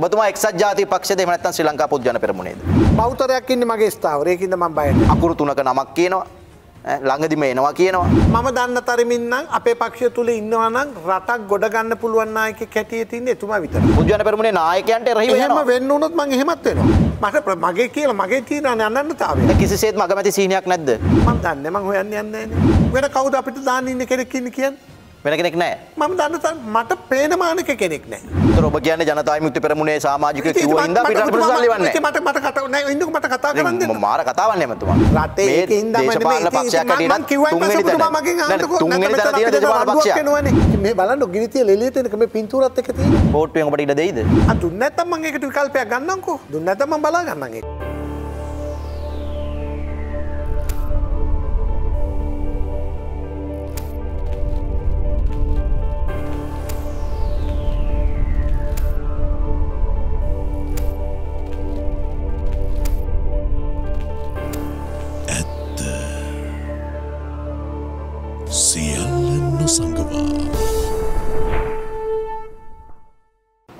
බතුමා එක්සත් ජාති පක්ෂද එහෙම නැත්නම් ශ්‍රී ලංකා පොදු ජන පෙරමුණේද? බහුතරයක් ඉන්නේ මගේ ස්ථාවරයකින්ද මම බයයි. අකුරු තුනක නමක් කියනවා. ළඟදිම එනවා කියනවා. මම දන්න තරමින් නම් අපේ පක්ෂය තුල ඉන්නවා නම් රටක් ගොඩ ගන්න පුළුවන් නායකයෙක් හැටියට ඉන්නේ එතුමා විතරයි. පොදු ජන පෙරමුණේ නායකයන්ට එරෙහිව යනවා. එහෙම වෙන්න උනොත් මම එහෙමත් වෙනවා. මට මගේ කියලා මගේ තියෙන අනන්නතාවය. කිසිසේත් මගමැති සීනියක් නැද්ද? මම දන්නේ මම හොයන්නේ යන්නේ නැහැ. වෙන කවුද අපිට දාන්න ඉන්න කෙනෙක් ඉන්නේ කියන්නේ? වෙන කෙනෙක් නෑ මම දන්නත මට පේනමානක කෙනෙක් නෑ රොබ කියන ජනතා මුත්ති පෙරමුණේ සාමාජික කිව ඉද පිටවන්න මට මට කටන ඉන්නක මට කතා කරන්න මාර කතාවන්න ඇමතුවා මේ බලන්න ගිරිතිය ලෙලියතනකම පින්තුරත් එකති පෝට්ටුවෙන් ඔබට ඉඩ දෙයිද අදුන්නත්තම් මගේ ටිකල්පයක් ගන්නකෝ දුන්නතම බලා ගන්නගේ.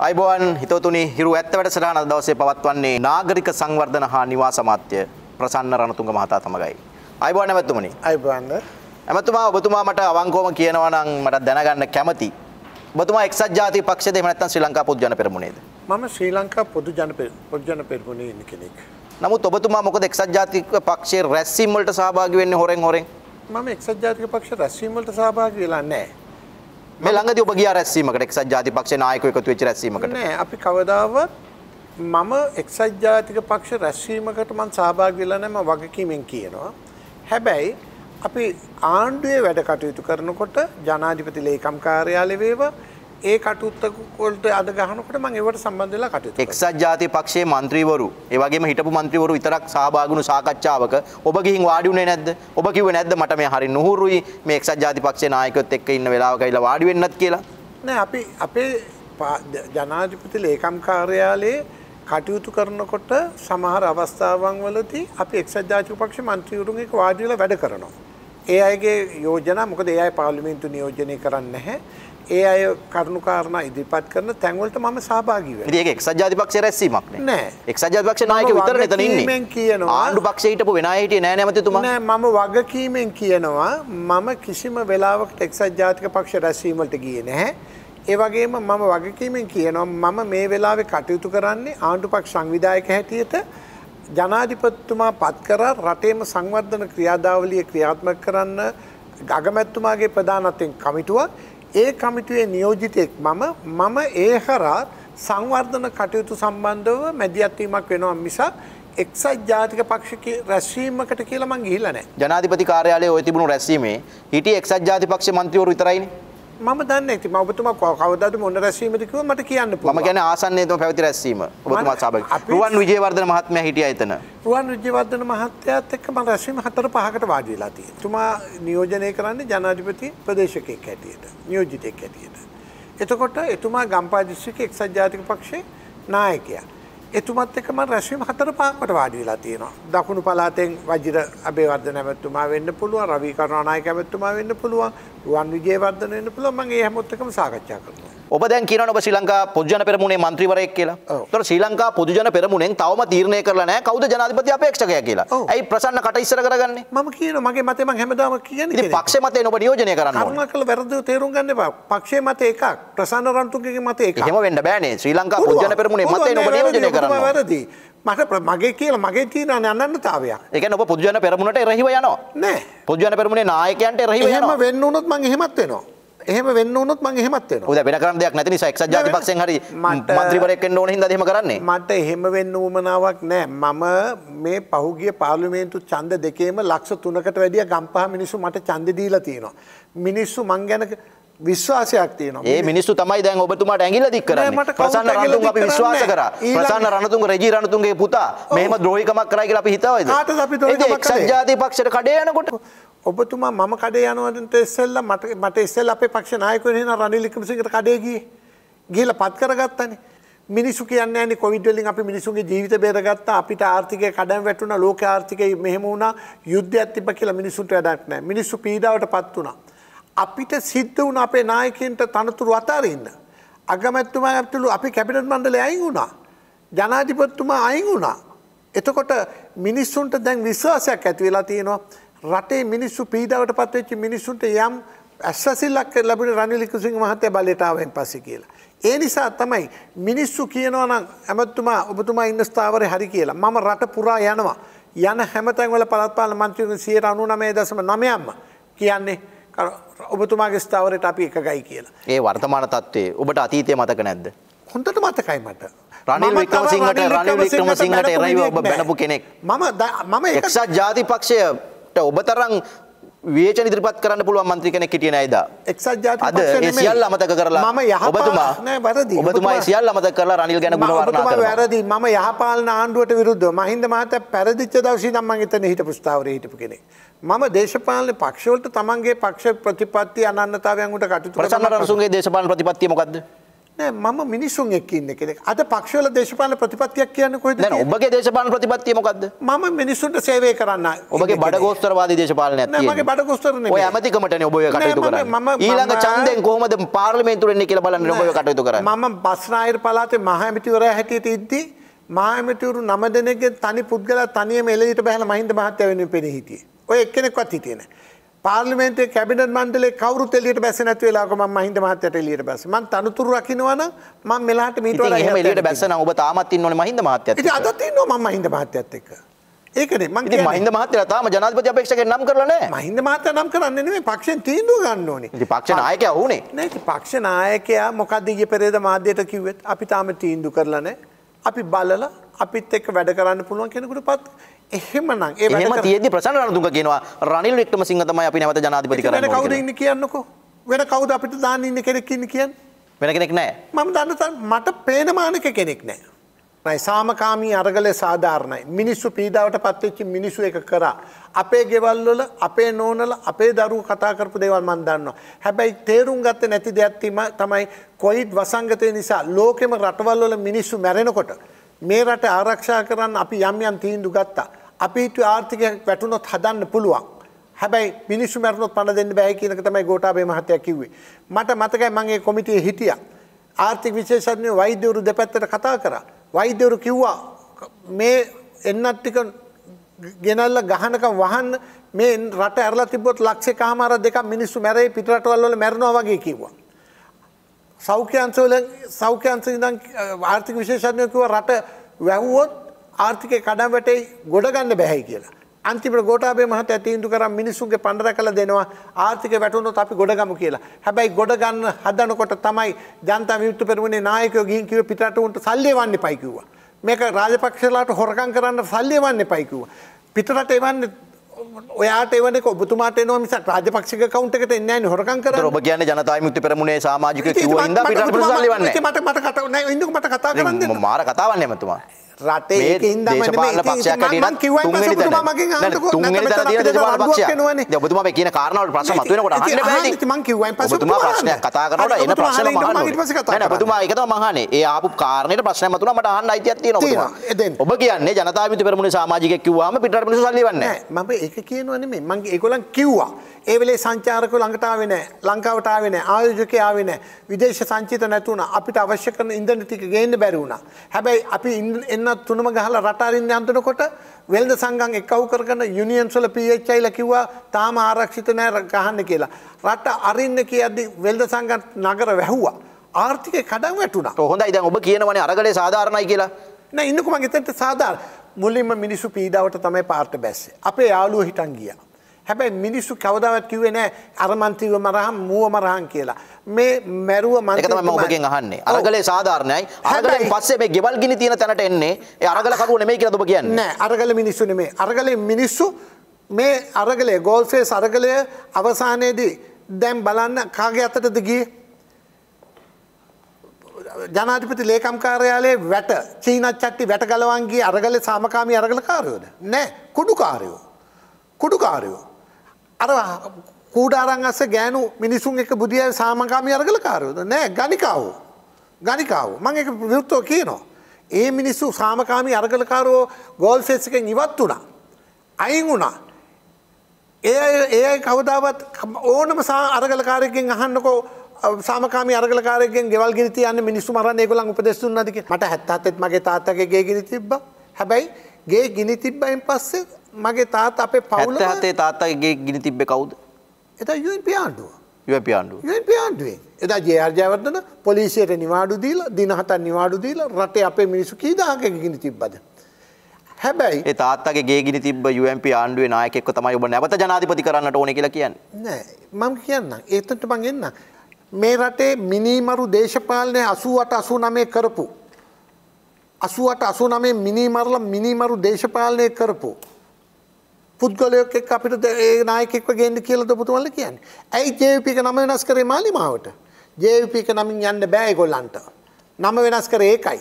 අයිබෝන් හිතවතුනි හිරු ඇත්ත වැඩසටහන අද දවසේ පවත්වන්නේ නාගරික සංවර්ධන හා නිවාස අමාත්‍ය ප්‍රසන්න රණතුංග මහතා තමගයි. අයිබෝන් ඇමතුමනි. අයිබෝන්. ඇමතුමා ඔබතුමා මට අවංකවම කියනවා නම් මට දැනගන්න කැමති. ඔබතුමා එක්සත් ජාතික පක්ෂයේද එහෙම නැත්නම් ශ්‍රී ලංකා පොදු ජන පෙරමුණේද? මම ශ්‍රී ලංකා පොදු ජන පොදු ජන පෙරමුණේ ඉන්න කෙනෙක්. නමුත් ඔබතුමා මොකද එක්සත් ජාතික පක්ෂයේ රැස්වීම් වලට සහභාගී වෙන්නේ හොරෙන් හොරෙන්? මම එක්සත් ජාතික පක්ෂ රැස්වීම් වලට සහභාගී වෙලා නැහැ. මේ ළඟදී ඔබ ගියා රැස්වීමකට එක්සත් ජාතික පක්ෂේ නායකයෝ එකතු වෙච්ච රැස්වීමකට. නෑ අපි කවදාවත් මම එක්සත් ජාතික පක්ෂ රැස්වීමකට මම සහභාගී වෙලා නැහැ මම වගකීමෙන් කියනවා. හැබැයි අපි ආණ්ඩුවේ වැඩ කටයුතු කරනකොට ජනාධිපති ලේකම් කාර්යාලය වේවා ඒ කටුත්තකොල්ට අද ගහනකොට මං ඒවට සම්බන්ධ වෙලා කටයුතු එක්සත් ජාතික පක්ෂයේ මන්ත්‍රීවරු ඒ වගේම හිටපු මන්ත්‍රීවරු විතරක් සහභාගී වුණු සාකච්ඡාවක ඔබ ගිහින් වාඩි වුණේ නැද්ද ඔබ කිව්වේ නැද්ද මට මේ හරි නුහුරුයි මේ එක්සත් ජාතික පක්ෂයේ නායකයොත් එක්ක ඉන්න වෙලාවක ඇවිල්ලා වාඩි වෙන්නත් කියලා නෑ අපි අපේ ජනාධිපති ලේකම් කාර්යාලයේ කටයුතු කරනකොට සමහර අවස්ථාවන් වලදී අපි එක්සත් ජාතික පක්ෂ මන්ත්‍රීවරුන් එක්ක වාඩි වෙලා වැඩ කරනවා ඒ අයගේ යෝජනා මොකද ඒ අය පාර්ලිමේන්තු නියෝජනය කරන්නේ නැහැ ඒ අය කරුණු කාරණා ඉදිරිපත් කරන තැන්වලට මම සහභාගී වෙනවා. ඉතින් ඒක එක්සත් ජාතිපක්ෂයේ රැස්වීමක් නේ. නෑ. එක්සත් ජාතිපක්ෂ නායක විතර නේද ඉන්නේ. මම කියනවා ආණ්ඩු පක්ෂයේ හිටපු වෙනාය හිටියේ නෑ නැමතිතුමා. නෑ මම වගකීමෙන් කියනවා මම කිසිම වෙලාවකට එක්සත් ජාතික පක්ෂ රැස්වීම වලට ගියේ නැහැ. ඒ වගේම මම වගකීමෙන් කියනවා මම මේ වෙලාවේ කටයුතු කරන්නේ ආණ්ඩු පක්ෂ සංවිධායක හැටියට ජනාධිපතිතුමා පත් කරා රටේම සංවර්ධන ක්‍රියාදාවලිය ක්‍රියාත්මක කරන්න අගමැතිතුමාගේ ප්‍රධානත්වයෙන් කමිටුවක් ඒ කමිටුවේ නියෝජිතෙක් මම මම ඒ හරහා සංවර්ධන කටයුතු සම්බන්ධව මැදිහත් වීමක් වෙනවා මිසක් එක්සත් ජාතික පක්ෂ රැස්වීමකට කියලා මං ගිහිල්ලා නැහැ. ජනාධිපති කාර්යාලයේ ওই තිබුණු රැස්වීමේ හිටියේ එක්සත් ජාතික පක්ෂ මන්ත්‍රීවරු විතරයිනේ. මම දන්න ඇති ඔබතුම කවදද මොන්න රැස්වීමට කිව මට කියන්න ම ගැන ආසන්නේතුම පැවති රැස්වීම ඔබතුම සාභ රුවන් විජයවර්ධන මහත්මය හිටිය එතන රුවන් විජයවර්ධන මහත්තයත් එක්ක ම රැස්වීම හතර පහකට වාඩිලා තිය තුමා නියෝජනය කරන්නේ ජනාධිපති ප්‍රදේශකයක් හැටියට නියෝජිතෙක් හැටියට. එතකොට එතුමා ගම්පාදිශ්‍රික එක්සත් ජාතික පක්ෂේ නායකයා. එතුමත් එක්ක මම රැස්වීම හතර පහකට වාඩි වෙලා තියෙනවා. දකුණු පළාතෙන් වජිර අබේවර්ධන ඇමතුමා වෙන්න පුළුවන්, රවි කරුණානායක ඇමතුමා වෙන්න පුළුවන්, රුවන් විජේවර්ධන වෙන්න පුළුවන්. මම ඒ හැමොත් එක්කම සාකච්ඡා කරනවා. ඔබ දැන් කියන ඔබ ශ්‍රී ලංකා පොදුජන පෙරමුණේ මන්ත්‍රීවරයෙක් කියලා. ඒතකොට ශ්‍රී ලංකා පොදුජන පෙරමුණෙන් තවම තීරණය කරලා නැහැ කවුද ජනාධිපති අපේක්ෂකයා කියලා. ඇයි ප්‍රසන්න කට ඉස්සර කරගන්නේ? මම කියන මගේ මතය මම හැමදාම කියන්නේ. ඉතින් පක්ෂේ මතයෙන් ඔබ නියෝජනය කරන්න ඕනේ. කර්ම කළ වැරදිව තේරුම් ගන්න එපා. පක්ෂේ මත එකක්, ප්‍රසන්න රන්තුගේ මත එකක්. එහෙම වෙන්න බෑනේ. ශ්‍රී ලංකා පොදුජන පෙරමුණේ මතයෙන් ඔබ නියෝජනය කරන්න ඕනේ. වැරදි. මට මගේ කියලා මගේ තියෙන අනන්නතාවයක්. ඒක ඔබ පොදුජන පෙරමුණට එරහිව යනවා. නෑ. පොදුජන පෙරමුණේ නායකයන්ට එරහිව යනවා. එහෙම වෙන්න උනොත් මම එහෙමත් වෙනවා. එහම වෙන්න වනොත් මං එහෙමත් වෙන ද වෙන කරන දෙයක් නැති නිසා එක්සත් ජාති පක්ෂෙන් හරි මන්ත්‍රීවරයෙක් වෙන්න ඕන හින්දා එහෙම කරන්නේ මට එහෙම වෙන්න උවමනාවක් නෑ මම මේ පහුගිය පාර්ලිමේන්තු ඡන්ද දෙකේම ලක්ෂ 3කට වැඩිය ගම්පහ මිනිස්සු මට ඡන්ද දීලා තියෙනවා මිනිස්සු මං ගැන විශ්වාසයක් තියෙනවා. ඒ මිනිස්සු තමයි දැන් ඔබතුමාට ඇඟිල්ල දික් කරන්නේ. ප්‍රසන්න රණතුංග අපි විශ්වාස කරා. ප්‍රසන්න රණතුංග රජී රණතුංගගේ පුතා මෙහෙම ද්‍රෝහිකමක් කරයි කියලා අපි හිතවයිද? කාටද අපි ද්‍රෝහිකමක් කරේ? එක්සත් ජාතික පක්ෂයට කඩේ යනකොට ඔබතුමා මම කඩේ යනවට ඉස්සෙල්ලා මට මට ඉස්සෙල්ලා අපේ පක්ෂ නායකයෝ එන රනිල් වික්‍රමසිංහට කඩේ ගියේ. ගිහලා පත් කරගත්තානේ. මිනිස්සු කියන්නේ යන්නේ කොවිඩ් වලින් අපි මිනිස්සුන්ගේ ජීවිත බේරගත්තා. අපිට ආර්ථිකය කඩන් වැටුණා, ලෝක ආර්ථිකය මෙහෙම වුණා, යුද්ධයක් තිබ්බ කියලා මිනිස්සුන්ට වැඩක් නැහැ. මිනිස්සු පීඩාවටපත් වුණා. අපිට සිද්ධ වුණ අපේ නායකයන්ට තනතුරු අතාරින්න. අගමැතිතුමා ඇතුළු අපි කැබිනට් මණ්ඩලය අයින් වුණා. ජනාධිපතිතුමා අයින් වුණා. එතකොට මිනිස්සුන්ට දැන් විශ්වාසයක් ඇති වෙලා තියෙනවා. රටේ මිනිස්සු පීඩාවට පත්වෙච්ච මිනිස්සුන්ට යම් ඇස්සසිල්ලක් ලැබුණ රනිලිකුසිංහ මහත්තය බලටාවෙන් පස්සේ කියලා. ඒ නිසා තමයි මිනිස්සු කියනවා නම් ඇමතුමා ඔබතුමා ඉන්න ස්ථාවරය හරි කියලා මම රට පුරා යනවා යන හැමතැන්වල පළත්පාල මන්ත්‍රීන් සියයට අනු නමේ දසම නමයම්ම කියන්නේ ඔබතුමාගේ ස්ථාවරයට අපි එක ගයි කියලා. ඒ වර්තමාන තත්වේ ඔබට අතීතය මතක නැද්ද. හොඳට මතකයි මට. රනිල් වික්‍රමසිංහට රනිල් වික්‍රමසිංහට එරයිව ඔබ බැනපු කෙනෙක්. මම මම එක්සත් ජාතිපක්ෂය ඔබ තරම් වේචන ඉදිරිපත් කරන්න පුළුවන් මන්ත්‍රී කෙනෙක් හිටියේ නේද? එක්සත් ජාතික පක්ෂ නෙමෙයි. අද සියල්ල අමතක කරලා මම ඔබතුමා නෑ වැරදි. ඔබතුමා සියල්ල අමතක කරලා රනිල් ගැන ගුණවර්ණනා කරනවා. ඔබතුමා වැරදි. මම යහපාලන ආණ්ඩුවට විරුද්ධව මහින්ද මහතා පැරදිච්ච දවසේ නම් මම එතන හිටපු ස්ථාවරේ හිටපු කෙනෙක්. මම දේශපාලන පක්ෂවලට තමන්ගේ පක්ෂ ප්‍රතිපත්ති අනන්‍යතාවයන් උට කටයුතු කරනවා. ප්‍රසන්න රණසුන්ගේ දේශපාලන ප්‍රතිපත්තිය මොකද්ද? නෑ මම මිනිසුන් එක්ක ඉන්නේ කෙනෙක්. අද පක්ෂවල දේශපාලන ප්‍රතිපත්තියක් කියන්නේ කොහෙද? නෑ ඔබගේ දේශපාලන ප්‍රතිපත්තිය මොකද්ද? මම මිනිසුන්ට සේවය කරන්න. ඔබගේ බඩගෝස්තරවාදී දේශපාලනයක් තියෙනවා. නෑ මගේ බඩගෝස්තර නෙමෙයි. ඔය ඇමතිකමටනේ ඔබ ඔය කටයුතු කරන්නේ. ඊළඟ ඡන්දෙන් කොහොමද පාර්ලිමේන්තුවට එන්නේ කියලා බලන්නේ ඔබ ඔය කටයුතු කරන්නේ. මම බස්නායර පළාතේ මහ ඇමතිවරයා හැටියට ඉද්දී මහ ඇමතිවරු 9 දෙනෙක්ගේ තනි පුද්ගලයා තනියම එළියට බහලා මහින්ද මහත්තයා වෙනුවෙන් පෙනී හිටියේ. ඔය එක්කෙනෙක්වත් හිටියේ නෑ. පාර්ලිමේන්තේ කැබිනට් මණ්ඩලේ කවුරුත් එළියට බැස්සේ නැති වෙලාවක මම මහින්ද මහත්තයාට එළියට බැස්සේ මම තනතුරු රකින්නවනම් මම මෙලහට මීට වඩා එහෙම එළියට බැස්ස නම් ඔබ තාමත් ඉන්නෝනේ මහින්ද මහත්තයත් ඉතින් අදත් ඉන්නවා මම මහින්ද මහත්තයත් එක්ක ඒකනේ මම කියන්නේ මහින්ද මහත්තයා තාම ජනාධිපති අපේක්ෂකෙන් නම් කරලා නැහැ මහින්ද මහත්තයා නම් කරන්නේ නෙමෙයි පක්ෂෙන් තීන්දුව ගන්න ඕනේ ඉතින් පක්ෂ නායකයා වුණේ නෑ ඉතින් පක්ෂ නායකයා මොකද්ද ඊයේ පෙරේද මාධ්‍යයට කිව්වෙත් අපි තාම තීන්දුව කරලා නැහැ අපි බලලා අපිත් එක්ක වැඩ කරන්න පුළුවන් කෙනෙකුට පත් එහෙමනම් ඒ එහෙම තියෙද්දි ප්‍රසන්න රණතුංග කියනවා රනිල් වික්‍රමසිංහ තමයි අපි නැවත ජනාධිපති කරන්න ඕනේ වෙන කවුද ඉන්නේ කියන්නකෝ වෙන කවුද අපිට දාන්න ඉන්න කෙනෙක් ඉන්නේ කියන්නේ වෙන කෙනෙක් නැහැ මම දන්න මට පේන මානක කෙනෙක් නැහැ නයි සාමකාමී අරගලය සාධාරණයි මිනිස්සු පීඩාවට පත්වෙච්චි මිනිස්සු එක කරා අපේ ගෙවල්වල අපේ නෝනල අපේ දරුව කතා කරපු දේවල් මන් දන්නවා හැබැයි තේරුම් ගත්තේ නැති දෙයක් තමයි කොයිඩ් වසංගතය නිසා ලෝකෙම රටවල් වල මිනිස්සු මැරෙනකොට මේ රට ආරක්ෂා කරන්න අපි යම් යම් තීන්දු ගත්තා. අපි හිතුව ආර්ථිකයක් වැටුණොත් හදන්න පුළුවන්. හැබැයි මිනිස්සු මැරුණොත් පණ දෙන්න බෑ කියන එක තමයි ගෝඨාභය මහත්තයා කිව්වේ. මට මතකයි මම ඒ කොමිටියේ හිටියා. ආර්ථික විශේෂඥ වෛද්‍යවරු දෙපැත්තට කතා කරා. වෛද්‍යවරු කිව්වා මේ එන්නත් ටික ගෙනල්ල ගහනකම් වහන්න මේ රට ඇරලා තිබ්බොත් ලක්ෂේ කහමාර දෙකක් මිනිස්සු මැරෙයි පිටරටවල් වල මැරෙනවා වගේ කිව්වා. සෞඛ්‍යන්සවල සෞඛ්‍යන්ස ඉඳන් ආර්ථික විශේෂඥයකුව රට වැැව්වොත් ආර්ථිකය කඩම් වැටයි ගොඩගන්න බැහැයි කියලා. අන්තිමට ගෝටාබේ මහත ඇතිීන්දු කර මිනිසුන්ගේ පණඩර කළ දෙනවා ආර්ථික වැටුණොත් අපි ගොඩගම කියලා. හැබැයි ගොඩගන්න හදනකොට තමයි ජනතා විියුත්තු පෙරුණේ නායක ගින් කිව පිට උන්ට සල්ලේවන්නේ පයිකිවවා. මේක රාජපක්ෂලාට හොරකන් කරන්න සල්ලේවන්නේ පයිකිවවා. පිටරට එවන්න ඔයාට එවන ඔබතුමාට එනවා මිසක් රාජපක්ෂික account එකට එන්නේ නැහැ හොරකම් කරන්නේ. ඔබ කියන්නේ ජනතා විමුක්ති පෙරමුණේ සමාජික කිව්ව ඉඳන් පිටරට ප්‍රතිසල් ලෙවන්නේ. මට මට කතා නෑ ඉන්නකෝ මට කතා කරන්න දෙන්න. මාර කතාවක් නෑ මතුමා. රටේ තුන්තුම කියන කාරනාවට ප්‍රශ් මතුවෙනකොට ප්‍රශ්නය කතා කරනට එන ප්‍රශ්න පතුමා එකත මහන ඒ ආපු කාරණයට ප්‍රශ්න මතුන මට අහන්න අයිතියත්තිය නො ඔබ කියන්නේ ජනතාවිත පෙරමුණ සාමාජික කිව්වාම පිට පිස සල්ලිවන්න ම එක කියනවනේ මගේ එකොලන් කිව්වා ඒවෙලේ සංචාරක ලංකටාවෙන ලංකාවටාවෙන ආයෝජකයාවෙන විදේශ සංචිත නැතුවන අපිට අවශ්‍යකන ඉන්දනතික ගේන්න බැරවුණ හැබැයි අපි ඉන්න දෙන්නත් තුනම ගහලා රට අරින්න යන්තනකොට වෙළඳ සංගම් එකවු කරගෙන යුනියන්ස් වල PHI ලා කිව්වා තාම ආරක්ෂිත නැහැ ගහන්න කියලා. රට අරින්න කියද්දි වෙළඳ සංගම් නගර වැහුවා. ආර්ථිකය කඩන් වැටුණා. හොඳයි දැන් ඔබ කියනවනේ අරගලේ සාධාරණයි කියලා. නෑ ඉන්නකෝ මගේ තෙන්ට සාධාරණ. මුලින්ම මිනිස්සු පීඩාවට තමයි පාර්ට බැස්සේ. අපේ යාළුවෝ හිටන් ගියා. හැබැයි මිනිස්සු කවදාවත් කිව්වේ නෑ අර මන්ත්‍රීව මරහම් මුව මරහම් කියලා. මේ මැරුව මන්ත්‍රී තමයි ඔබගෙන් අහන්නේ. අරගලේ සාධාරණයි. අරගලෙන් පස්සේ මේ ගෙවල් ගිනි තියෙන තැනට එන්නේ ඒ අරගල කරුව නෙමෙයි කියලා ඔබ කියන්නේ. නෑ අරගල මිනිස්සු නෙමෙයි. අරගලේ මිනිස්සු මේ අරගලේ ගෝල්ෆේස් අරගලය අවසානයේදී දැන් බලන්න කාගේ අතටද ගියේ? ජනාධිපති ලේකම් කාර්යාලයේ වැට චීනත් චට්ටි වැට ගලවන්ගේ අරගල සාමකාමී අරගලකාරයෝද නෑ කුඩුකාරයෝ කුඩුකාරයෝ අර කූඩාරං අස්ස ගෑනු මිනිසුන් එක බුදිය සාමකාමී අරගල කාරුද නෑ ගනිකාවෝ ගනිකාව මං එක විෘත්තෝ කියනවා. ඒ මිනිස්සු සාමකාමී අරගලකාරෝ ගෝල් සෙස්සිකෙන් ඉවත් වුණා. අයින් වුණා. ඒ අයි කවදාවත් ඕනම සා අරගලකාරයකින් අහන්නකෝ සාමකාම අරගලකාරයෙන් ගෙවල් ගිරිති යන්න මිනිස්සු මරන්න ඒගොල්ලන් උපදෙස්තුන් නැතික මට හැත්තත් මගේ තාත්තගේ ගේ ගිනි තිබ්බ හැබැයි ගේ ගිනි තිබ්බයින් පස්සේ මගේ තාත් අපේ පවුල හතේ තාත්තගේ ගිනි තිබ්බ කවුද එත යුන් පියාන්ඩුව ය පියාන්ඩු යන් පියාන්ඩුවෙන් එදා ජයාර්ජයවටන පොලිසියට නිවාඩු දීල දිනහතන් නිවාඩු දීල රටේ අපේ මිනිසු කීදාගේ ගිනි තිබ්බද හැබැයි ඒ තාත්තගේ ගිනි තිබ යුම්ප ආණ්ඩුවේ නායකෙක් තමයි ඔබ නැවත ජනාධිපති කරන්නට ඕන කියලා කියන්න නෑ මම කියන්න ඒතට මං එන්න මේ රටේ මිනීමරු දේශපාලනය අසුවට අසු නමය කරපු අසුවට අසු නමේ මිනිමරල මිනිමරු දේශපාලනය කරපු පුද්ගලයක් එක් අපිට ඒ නායකෙක්ව ගෙන්න්න කියලද පුතුවල කියන්න. ඇයි ජේවිපික නම වෙනස් කරේ මාලිමාවට. ජේවිපික නමින් යන්න බෑ ගොල්ලන්ට. නම වෙනස් කර ඒකයි.